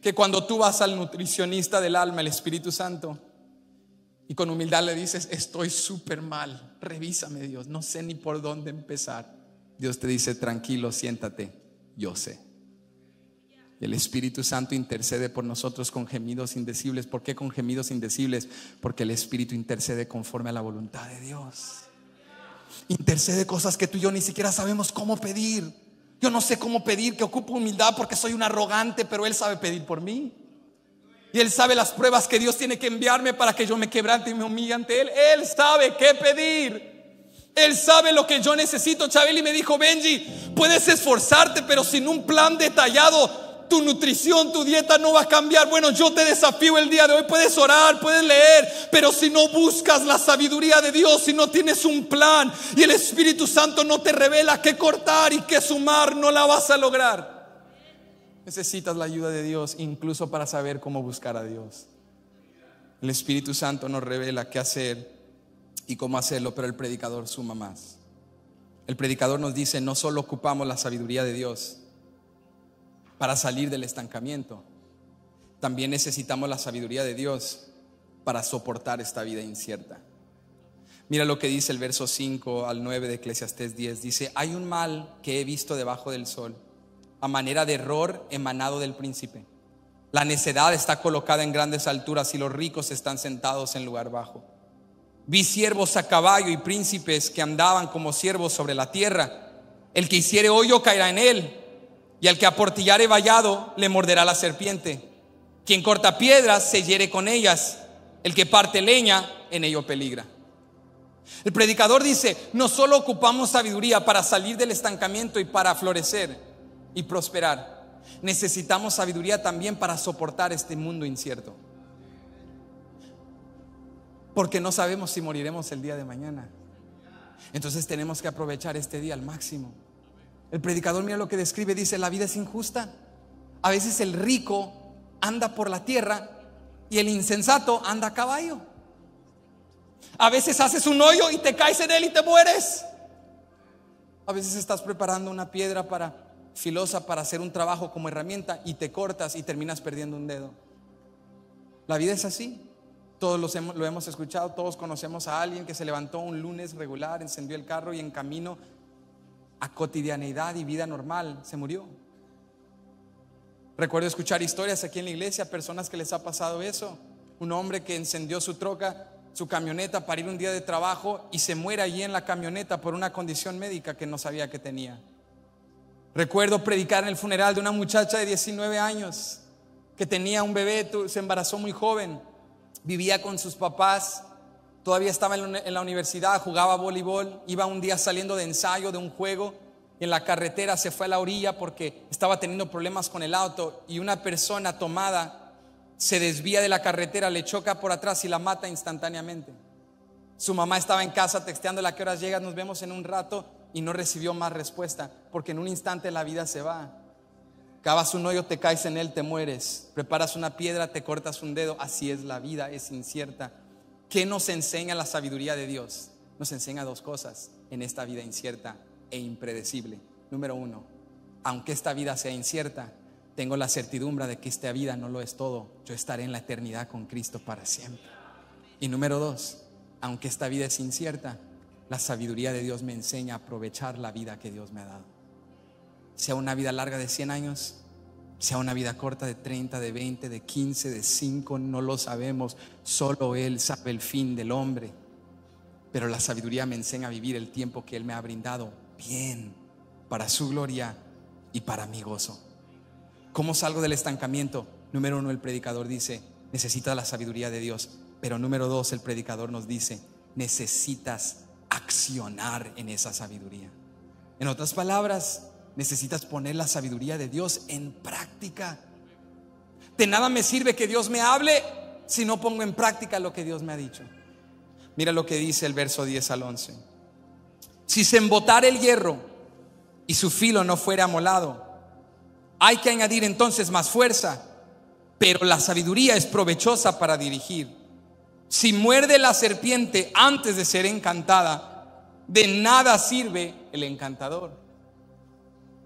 que cuando tú vas al nutricionista del alma, el Espíritu Santo, y con humildad le dices, estoy súper mal, revísame Dios, no sé ni por dónde empezar. Dios te dice, tranquilo, siéntate, yo sé. El Espíritu Santo intercede por nosotros con gemidos indecibles. ¿Por qué con gemidos indecibles? Porque el Espíritu intercede conforme a la voluntad de Dios. Intercede cosas que tú y yo ni siquiera sabemos cómo pedir. Yo no sé cómo pedir, que ocupo humildad porque soy un arrogante, pero Él sabe pedir por mí. Y Él sabe las pruebas que Dios tiene que enviarme para que yo me quebrante y me humille ante Él. Él sabe qué pedir. Él sabe lo que yo necesito. Chabeli me dijo, Benji, puedes esforzarte, pero sin un plan detallado tu nutrición, tu dieta no va a cambiar. Bueno, yo te desafío el día de hoy, puedes orar, puedes leer, pero si no buscas la sabiduría de Dios, si no tienes un plan y el Espíritu Santo no te revela qué cortar y qué sumar, no la vas a lograr. Necesitas la ayuda de Dios incluso para saber cómo buscar a Dios. El Espíritu Santo nos revela qué hacer y cómo hacerlo, pero el predicador suma más. El predicador nos dice, no solo ocupamos la sabiduría de Dios, para salir del estancamiento. También necesitamos la sabiduría de Dios para soportar esta vida incierta. Mira lo que dice el verso 5 al 9 de Eclesiastés 10. Dice, hay un mal que he visto debajo del sol, a manera de error emanado del príncipe. La necedad está colocada en grandes alturas y los ricos están sentados en lugar bajo. Vi siervos a caballo y príncipes que andaban como siervos sobre la tierra. El que hiciere hoyo caerá en él y al que aportillare vallado le morderá la serpiente. Quien corta piedras se hiere con ellas, el que parte leña en ello peligra. El predicador dice, no solo ocupamos sabiduría para salir del estancamiento y para florecer y prosperar, necesitamos sabiduría también para soportar este mundo incierto. Porque no sabemos si moriremos el día de mañana. Entonces tenemos que aprovechar este día al máximo. El predicador mira lo que describe, dice, la vida es injusta. A veces el rico anda por la tierra y el insensato anda a caballo. A veces haces un hoyo y te caes en él y te mueres. A veces estás preparando una piedra para filosa para hacer un trabajo como herramienta y te cortas y terminas perdiendo un dedo. La vida es así. Todos lo hemos escuchado, todos conocemos a alguien que se levantó un lunes regular, encendió el carro y en camino a cotidianidad y vida normal, se murió. Recuerdo escuchar historias aquí en la iglesia, personas que les ha pasado eso. Un hombre que encendió su troca, su camioneta para ir un día de trabajo y se muere allí en la camioneta por una condición médica que no sabía que tenía. Recuerdo predicar en el funeral de una muchacha de 19 años que tenía un bebé, se embarazó muy joven, vivía con sus papás Todavía estaba en la universidad, jugaba voleibol, iba un día saliendo de ensayo de un juego en la carretera se fue a la orilla porque estaba teniendo problemas con el auto y una persona tomada se desvía de la carretera, le choca por atrás y la mata instantáneamente. Su mamá estaba en casa texteando a qué horas llegas, nos vemos en un rato y no recibió más respuesta porque en un instante la vida se va. Cavas un hoyo, te caes en él, te mueres. Preparas una piedra, te cortas un dedo. Así es la vida, es incierta. ¿Qué nos enseña la sabiduría de Dios? Nos enseña dos cosas en esta vida incierta e impredecible. Número uno, aunque esta vida sea incierta, tengo la certidumbre de que esta vida no lo es todo. Yo estaré en la eternidad con Cristo para siempre. Y número dos, aunque esta vida es incierta, la sabiduría de Dios me enseña a aprovechar la vida que Dios me ha dado. Sea una vida larga de 100 años sea una vida corta de 30, de 20, de 15, de 5, no lo sabemos. Solo Él sabe el fin del hombre. Pero la sabiduría me enseña a vivir el tiempo que Él me ha brindado bien, para su gloria y para mi gozo. ¿Cómo salgo del estancamiento? Número uno, el predicador dice, necesitas la sabiduría de Dios. Pero número dos, el predicador nos dice, necesitas accionar en esa sabiduría. En otras palabras, Necesitas poner la sabiduría de Dios en práctica. De nada me sirve que Dios me hable si no pongo en práctica lo que Dios me ha dicho. Mira lo que dice el verso 10 al 11. Si se embotara el hierro y su filo no fuera amolado, hay que añadir entonces más fuerza, pero la sabiduría es provechosa para dirigir. Si muerde la serpiente antes de ser encantada, de nada sirve el encantador.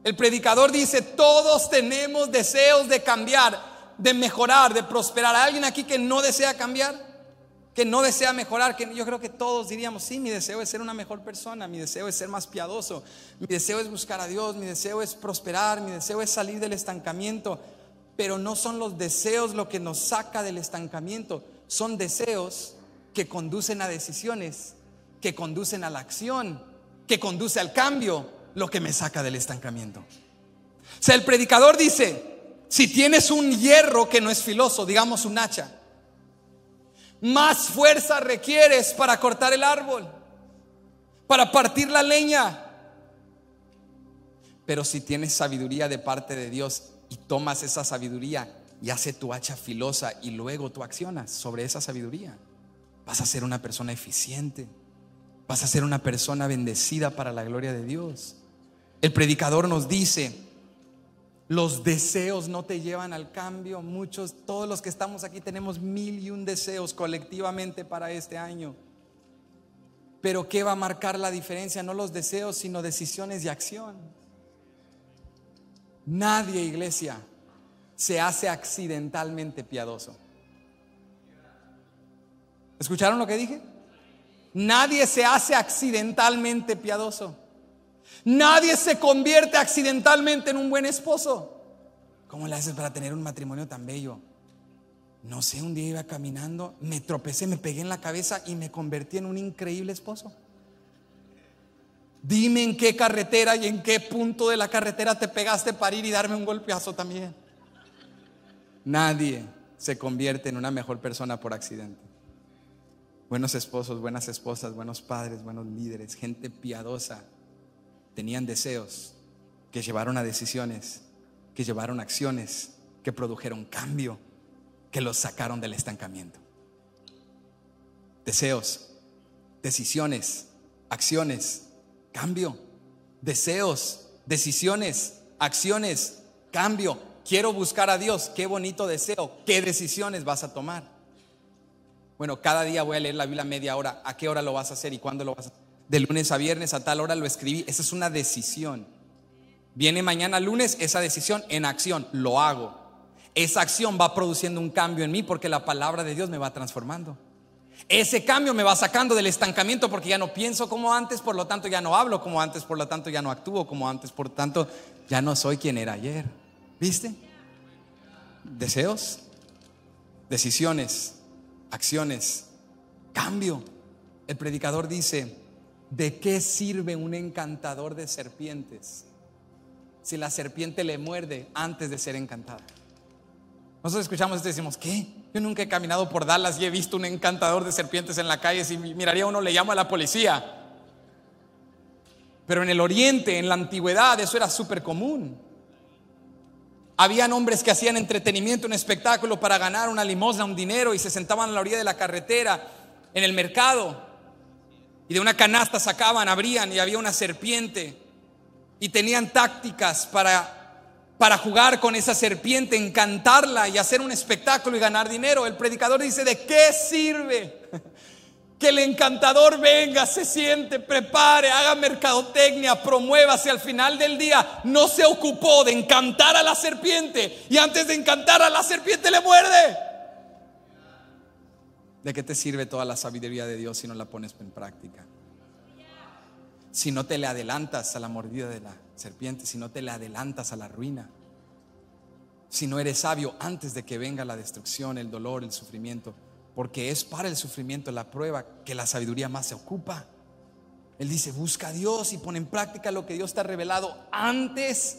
El predicador dice, todos tenemos deseos de cambiar, de mejorar, de prosperar. ¿Hay alguien aquí que no desea cambiar? que no desea mejorar, que yo creo que todos diríamos, sí, mi deseo es ser una mejor persona, mi deseo es ser más piadoso, mi deseo es buscar a Dios, mi deseo es prosperar, mi deseo es salir del estancamiento, pero no son los deseos lo que nos saca del estancamiento, son deseos que conducen a decisiones, que conducen a la acción, que conduce al cambio, lo que me saca del estancamiento. O sea, el predicador dice, si tienes un hierro que no es filoso, digamos un hacha, más fuerza requieres para cortar el árbol, para partir la leña. Pero si tienes sabiduría de parte de Dios y tomas esa sabiduría y hace tu hacha filosa y luego tú accionas sobre esa sabiduría, vas a ser una persona eficiente, vas a ser una persona bendecida para la gloria de Dios. El predicador nos dice, los deseos no te llevan al cambio. Muchos, todos los que estamos aquí tenemos mil y un deseos colectivamente para este año. Pero ¿qué va a marcar la diferencia? No los deseos, sino decisiones y acción. Nadie, iglesia, se hace accidentalmente piadoso. ¿Escucharon lo que dije? Nadie se hace accidentalmente piadoso. Nadie se convierte accidentalmente en un buen esposo. ¿Cómo le haces para tener un matrimonio tan bello? No sé, un día iba caminando, me tropecé, me pegué en la cabeza y me convertí en un increíble esposo. Dime en qué carretera y en qué punto de la carretera te pegaste para ir y darme un golpeazo también. Nadie se convierte en una mejor persona por accidente. Buenos esposos, buenas esposas, buenos padres, buenos líderes, gente piadosa, tenían deseos que llevaron a decisiones, que llevaron a acciones, que produjeron cambio, que los sacaron del estancamiento. Deseos, decisiones, acciones, cambio. Deseos, decisiones, acciones, cambio. Quiero buscar a Dios, qué bonito deseo, qué decisiones vas a tomar. Bueno, cada día voy a leer la Biblia media hora, ¿a qué hora lo vas a hacer y cuándo lo vas a de lunes a viernes a tal hora lo escribí. Esa es una decisión. Viene mañana lunes esa decisión en acción, lo hago. Esa acción va produciendo un cambio en mí porque la palabra de Dios me va transformando. Ese cambio me va sacando del estancamiento porque ya no pienso como antes, por lo tanto ya no hablo como antes, por lo tanto ya no actúo como antes, por lo tanto ya no soy quien era ayer. ¿Viste? Deseos, decisiones, acciones, cambio. El predicador dice, ¿De qué sirve un encantador de serpientes si la serpiente le muerde antes de ser encantada? Nosotros escuchamos esto y decimos, ¿qué? Yo nunca he caminado por Dallas y he visto un encantador de serpientes en la calle. Si miraría uno, le llamo a la policía. Pero en el oriente, en la antigüedad, eso era súper común. Habían hombres que hacían entretenimiento, un espectáculo para ganar una limosna, un dinero y se sentaban a la orilla de la carretera, en el mercado, y de una canasta sacaban, abrían y había una serpiente. Y tenían tácticas para, para jugar con esa serpiente, encantarla y hacer un espectáculo y ganar dinero. El predicador dice, ¿de qué sirve? *laughs* Que el encantador venga, se siente, prepare, haga mercadotecnia, promueva si al final del día no se ocupó de encantar a la serpiente y antes de encantar a la serpiente le muerde. ¿De qué te sirve toda la sabiduría de Dios si no la pones en práctica? Si no te le adelantas a la mordida de la serpiente, si no te le adelantas a la ruina, si no eres sabio antes de que venga la destrucción, el dolor, el sufrimiento, porque es para el sufrimiento la prueba que la sabiduría más se ocupa. Él dice, busca a Dios y pone en práctica lo que Dios te ha revelado antes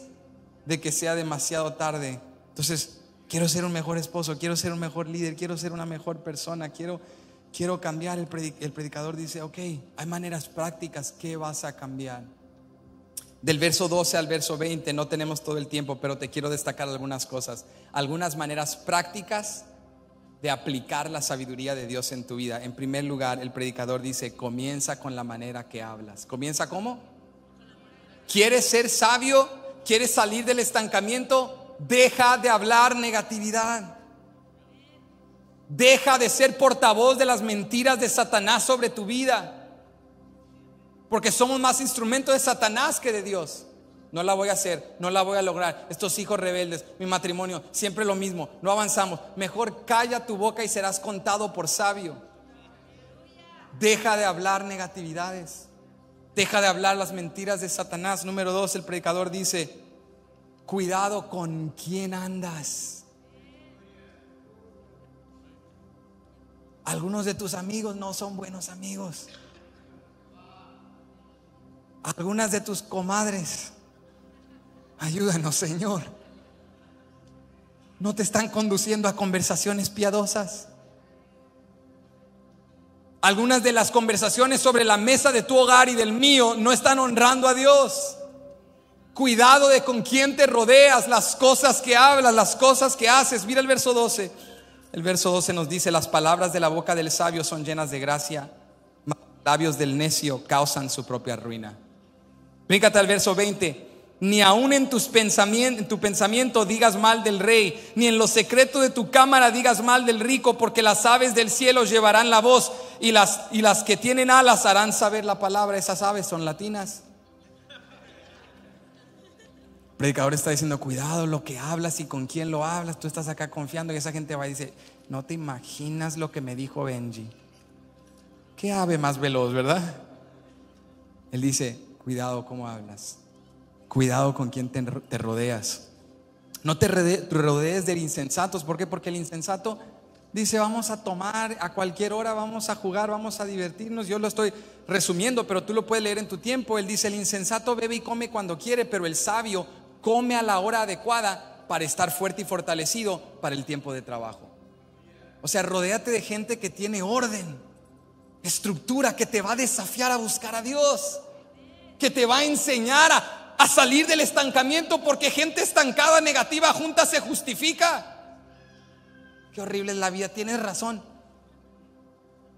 de que sea demasiado tarde. Entonces, Quiero ser un mejor esposo, quiero ser un mejor líder, quiero ser una mejor persona, quiero, quiero cambiar. El, predicador dice, ok, hay maneras prácticas ¿Qué vas a cambiar. Del verso 12 al verso 20, no tenemos todo el tiempo, pero te quiero destacar algunas cosas, algunas maneras prácticas de aplicar la sabiduría de Dios en tu vida. En primer lugar, el predicador dice, comienza con la manera que hablas. ¿Comienza cómo? ¿Quieres ser sabio? ¿Quieres salir del estancamiento? deja de hablar negatividad. Deja de ser portavoz de las mentiras de Satanás sobre tu vida. Porque somos más instrumentos de Satanás que de Dios. No la voy a hacer, no la voy a lograr. Estos hijos rebeldes, mi matrimonio, siempre lo mismo, no avanzamos. Mejor calla tu boca y serás contado por sabio. Deja de hablar negatividades. Deja de hablar las mentiras de Satanás. Número dos, el predicador dice, Cuidado con quién andas. Algunos de tus amigos no son buenos amigos. Algunas de tus comadres. Ayúdanos, Señor. No te están conduciendo a conversaciones piadosas. Algunas de las conversaciones sobre la mesa de tu hogar y del mío no están honrando a Dios. Cuidado de con quién te rodeas, las cosas que hablas, las cosas que haces. Mira el verso 12. El verso 12 nos dice, las palabras de la boca del sabio son llenas de gracia, los labios del necio causan su propia ruina. Fíjate al verso 20 ni aun en, tus en tu pensamiento digas mal del rey, ni en lo secreto de tu cámara digas mal del rico, porque las aves del cielo llevarán la voz y las, y las que tienen alas harán saber la palabra. Esas aves son latinas predicador está diciendo, cuidado lo que hablas y con quién lo hablas, tú estás acá confiando y esa gente va y dice, no te imaginas lo que me dijo Benji. ¿Qué ave más veloz, verdad? Él dice, cuidado cómo hablas, cuidado con quién te, rodeas. No te rodees de insensatos, ¿por qué? Porque el insensato dice, vamos a tomar a cualquier hora, vamos a jugar, vamos a divertirnos. Yo lo estoy resumiendo, pero tú lo puedes leer en tu tiempo. Él dice, el insensato bebe y come cuando quiere, pero el sabio come a la hora adecuada para estar fuerte y fortalecido para el tiempo de trabajo. O sea, rodéate de gente que tiene orden, estructura, que te va a desafiar a buscar a Dios, que te va a enseñar a, salir del estancamiento, porque gente estancada, negativa, junta se justifica. Qué horrible es la vida, tienes razón.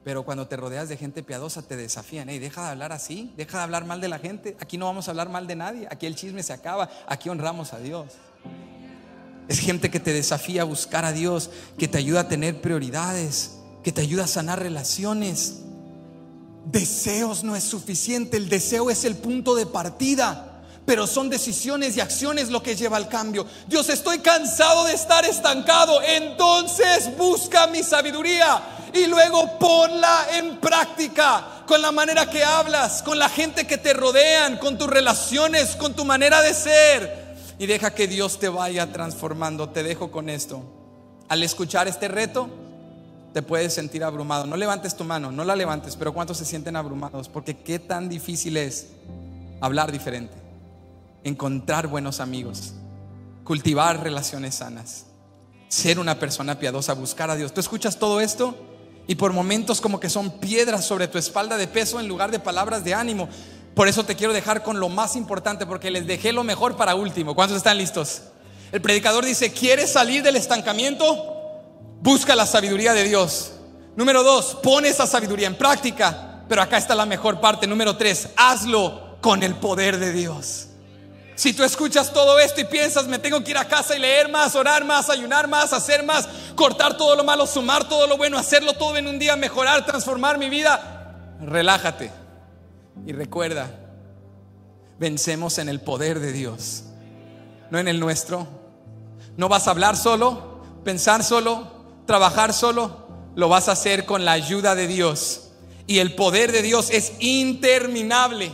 Pero cuando te rodeas de gente piadosa, te desafían. Hey, deja de hablar así, deja de hablar mal de la gente. Aquí no vamos a hablar mal de nadie. Aquí el chisme se acaba. Aquí honramos a Dios. Es gente que te desafía a buscar a Dios, que te ayuda a tener prioridades, que te ayuda a sanar relaciones. Deseos no es suficiente. El deseo es el punto de partida pero son decisiones y acciones lo que lleva al cambio. Dios, estoy cansado de estar estancado, entonces busca mi sabiduría y luego ponla en práctica con la manera que hablas, con la gente que te rodean, con tus relaciones, con tu manera de ser. Y deja que Dios te vaya transformando. Te dejo con esto. Al escuchar este reto, te puedes sentir abrumado. No levantes tu mano, no la levantes, pero ¿cuántos se sienten abrumados? Porque qué tan difícil es hablar diferente, encontrar buenos amigos, cultivar relaciones sanas, ser una persona piadosa, buscar a Dios. ¿Tú escuchas todo esto? y por momentos como que son piedras sobre tu espalda de peso en lugar de palabras de ánimo. Por eso te quiero dejar con lo más importante, porque les dejé lo mejor para último. ¿Cuántos están listos? El predicador dice, ¿quieres salir del estancamiento? Busca la sabiduría de Dios. Número dos, pon esa sabiduría en práctica. Pero acá está la mejor parte. Número tres, hazlo con el poder de Dios. Si tú escuchas todo esto y piensas, me tengo que ir a casa y leer más, orar más, ayunar más, hacer más, cortar todo lo malo, sumar todo lo bueno, hacerlo todo en un día, mejorar, transformar mi vida, relájate y recuerda, vencemos en el poder de Dios, no en el nuestro. No vas a hablar solo, pensar solo, trabajar solo, lo vas a hacer con la ayuda de Dios. Y el poder de Dios es interminable.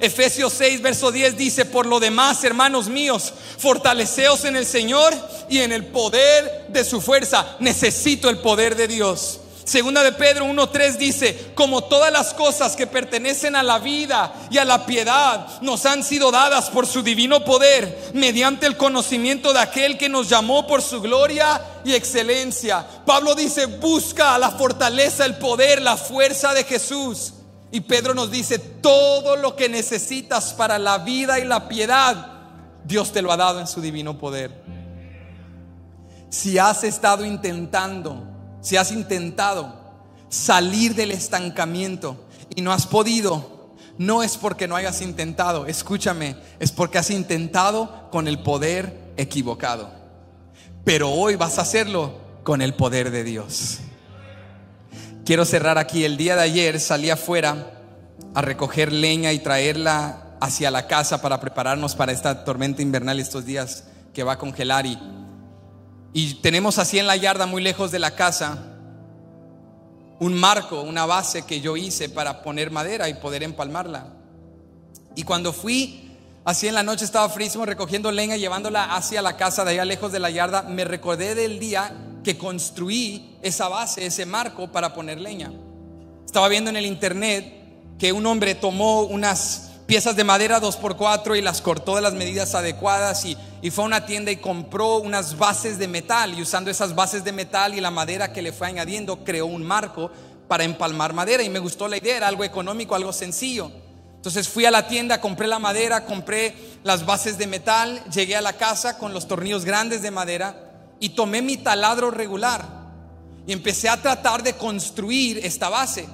Efesios 6, verso 10 dice, por lo demás, hermanos míos, fortaleceos en el Señor y en el poder de su fuerza. Necesito el poder de Dios. Segunda de Pedro 1.3 dice, como todas las cosas que pertenecen a la vida y a la piedad nos han sido dadas por su divino poder, mediante el conocimiento de aquel que nos llamó por su gloria y excelencia. Pablo dice, busca la fortaleza, el poder, la fuerza de Jesús. Y Pedro nos dice, todo lo que necesitas para la vida y la piedad, Dios te lo ha dado en su divino poder. Si has estado intentando, si has intentado salir del estancamiento y no has podido, no es porque no hayas intentado, escúchame, es porque has intentado con el poder equivocado. Pero hoy vas a hacerlo con el poder de Dios. Quiero cerrar aquí. El día de ayer salí afuera a recoger leña y traerla hacia la casa para prepararnos para esta tormenta invernal estos días que va a congelar. Y, tenemos así en la yarda, muy lejos de la casa, un marco, una base que yo hice para poner madera y poder empalmarla. Y cuando fui, así en la noche estaba frísimo recogiendo leña, llevándola hacia la casa de allá lejos de la yarda, me recordé del día que construí esa base, ese marco para poner leña. Estaba viendo en el internet que un hombre tomó unas piezas de madera 2x4 y las cortó de las medidas adecuadas y, fue a una tienda y compró unas bases de metal y usando esas bases de metal y la madera que le fue añadiendo creó un marco para empalmar madera y me gustó la idea, era algo económico, algo sencillo. Entonces fui a la tienda, compré la madera, compré las bases de metal, llegué a la casa con los tornillos grandes de madera y tomé mi taladro regular y empecé a tratar de construir esta base.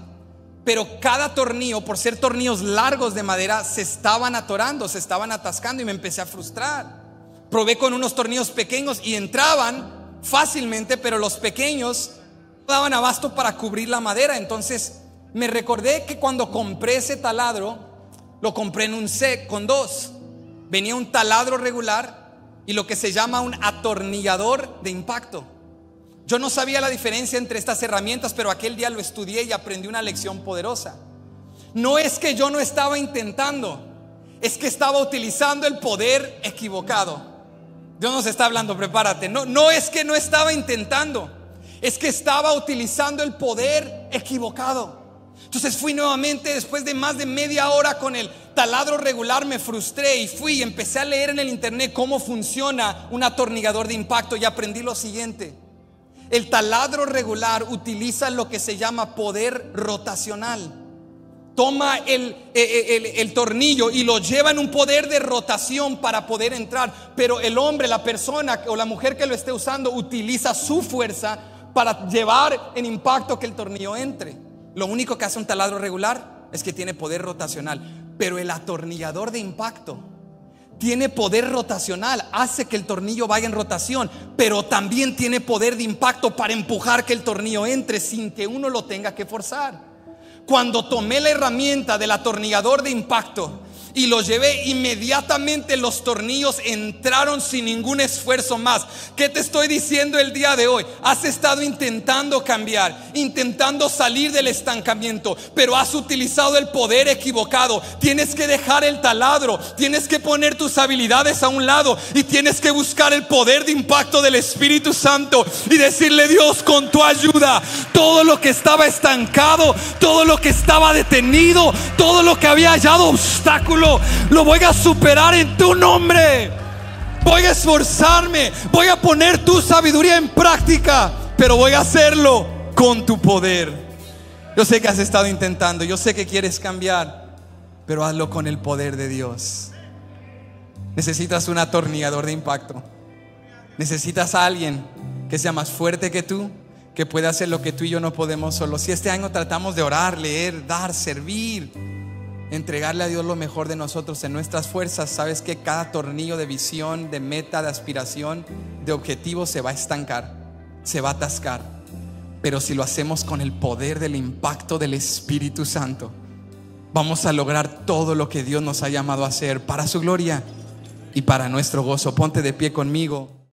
Pero cada tornillo, por ser tornillos largos de madera, se estaban atorando, se estaban atascando y me empecé a frustrar. Probé con unos tornillos pequeños y entraban fácilmente, pero los pequeños no daban abasto para cubrir la madera. Entonces me recordé que cuando compré ese taladro, lo compré en un set con dos. Venía un taladro regular y lo que se llama un atornillador de impacto. Yo no sabía la diferencia entre estas herramientas, pero aquel día lo estudié y aprendí una lección poderosa. No es que yo no estaba intentando, es que estaba utilizando el poder equivocado. Dios nos está hablando, prepárate. No, no es que no estaba intentando, es que estaba utilizando el poder equivocado. Entonces fui nuevamente después de más de media hora con el taladro regular, me frustré y fui y empecé a leer en el internet cómo funciona un atornillador de impacto y aprendí lo siguiente. El taladro regular utiliza lo que se llama poder rotacional. Toma eh, eh, el, tornillo y lo lleva en un poder de rotación para poder entrar. Pero el hombre, la persona o la mujer que lo esté usando utiliza su fuerza para llevar en impacto que el tornillo entre. Lo único que hace un taladro regular es que tiene poder rotacional. Pero el atornillador de impacto tiene poder rotacional, hace que el tornillo vaya en rotación, pero también tiene poder de impacto para empujar que el tornillo entre sin que uno lo tenga que forzar. Cuando tomé la herramienta del atornillador de impacto, y lo llevé. Inmediatamente los tornillos entraron sin ningún esfuerzo más. ¿Qué te estoy diciendo el día de hoy? Has estado intentando cambiar, intentando salir del estancamiento, pero has utilizado el poder equivocado. Tienes que dejar el taladro, tienes que poner tus habilidades a un lado y tienes que buscar el poder de impacto del Espíritu Santo y decirle, Dios, con tu ayuda, todo lo que estaba estancado, todo lo que estaba detenido, todo lo que había hallado obstáculos lo voy a superar en tu nombre. Voy a esforzarme, voy a poner tu sabiduría en práctica, pero voy a hacerlo con tu poder. Yo sé que has estado intentando, yo sé que quieres cambiar, pero hazlo con el poder de Dios. Necesitas un atornillador de impacto. Necesitas a alguien que sea más fuerte que tú, que pueda hacer lo que tú y yo no podemos solo. Si este año tratamos de orar, leer, dar, servir, entregarle a Dios lo mejor de nosotros en nuestras fuerzas, sabes que cada tornillo de visión, de meta, de aspiración, de objetivo se va a estancar, se va a atascar. Pero si lo hacemos con el poder del impacto del Espíritu Santo, vamos a lograr todo lo que Dios nos ha llamado a hacer para su gloria y para nuestro gozo. Ponte de pie conmigo.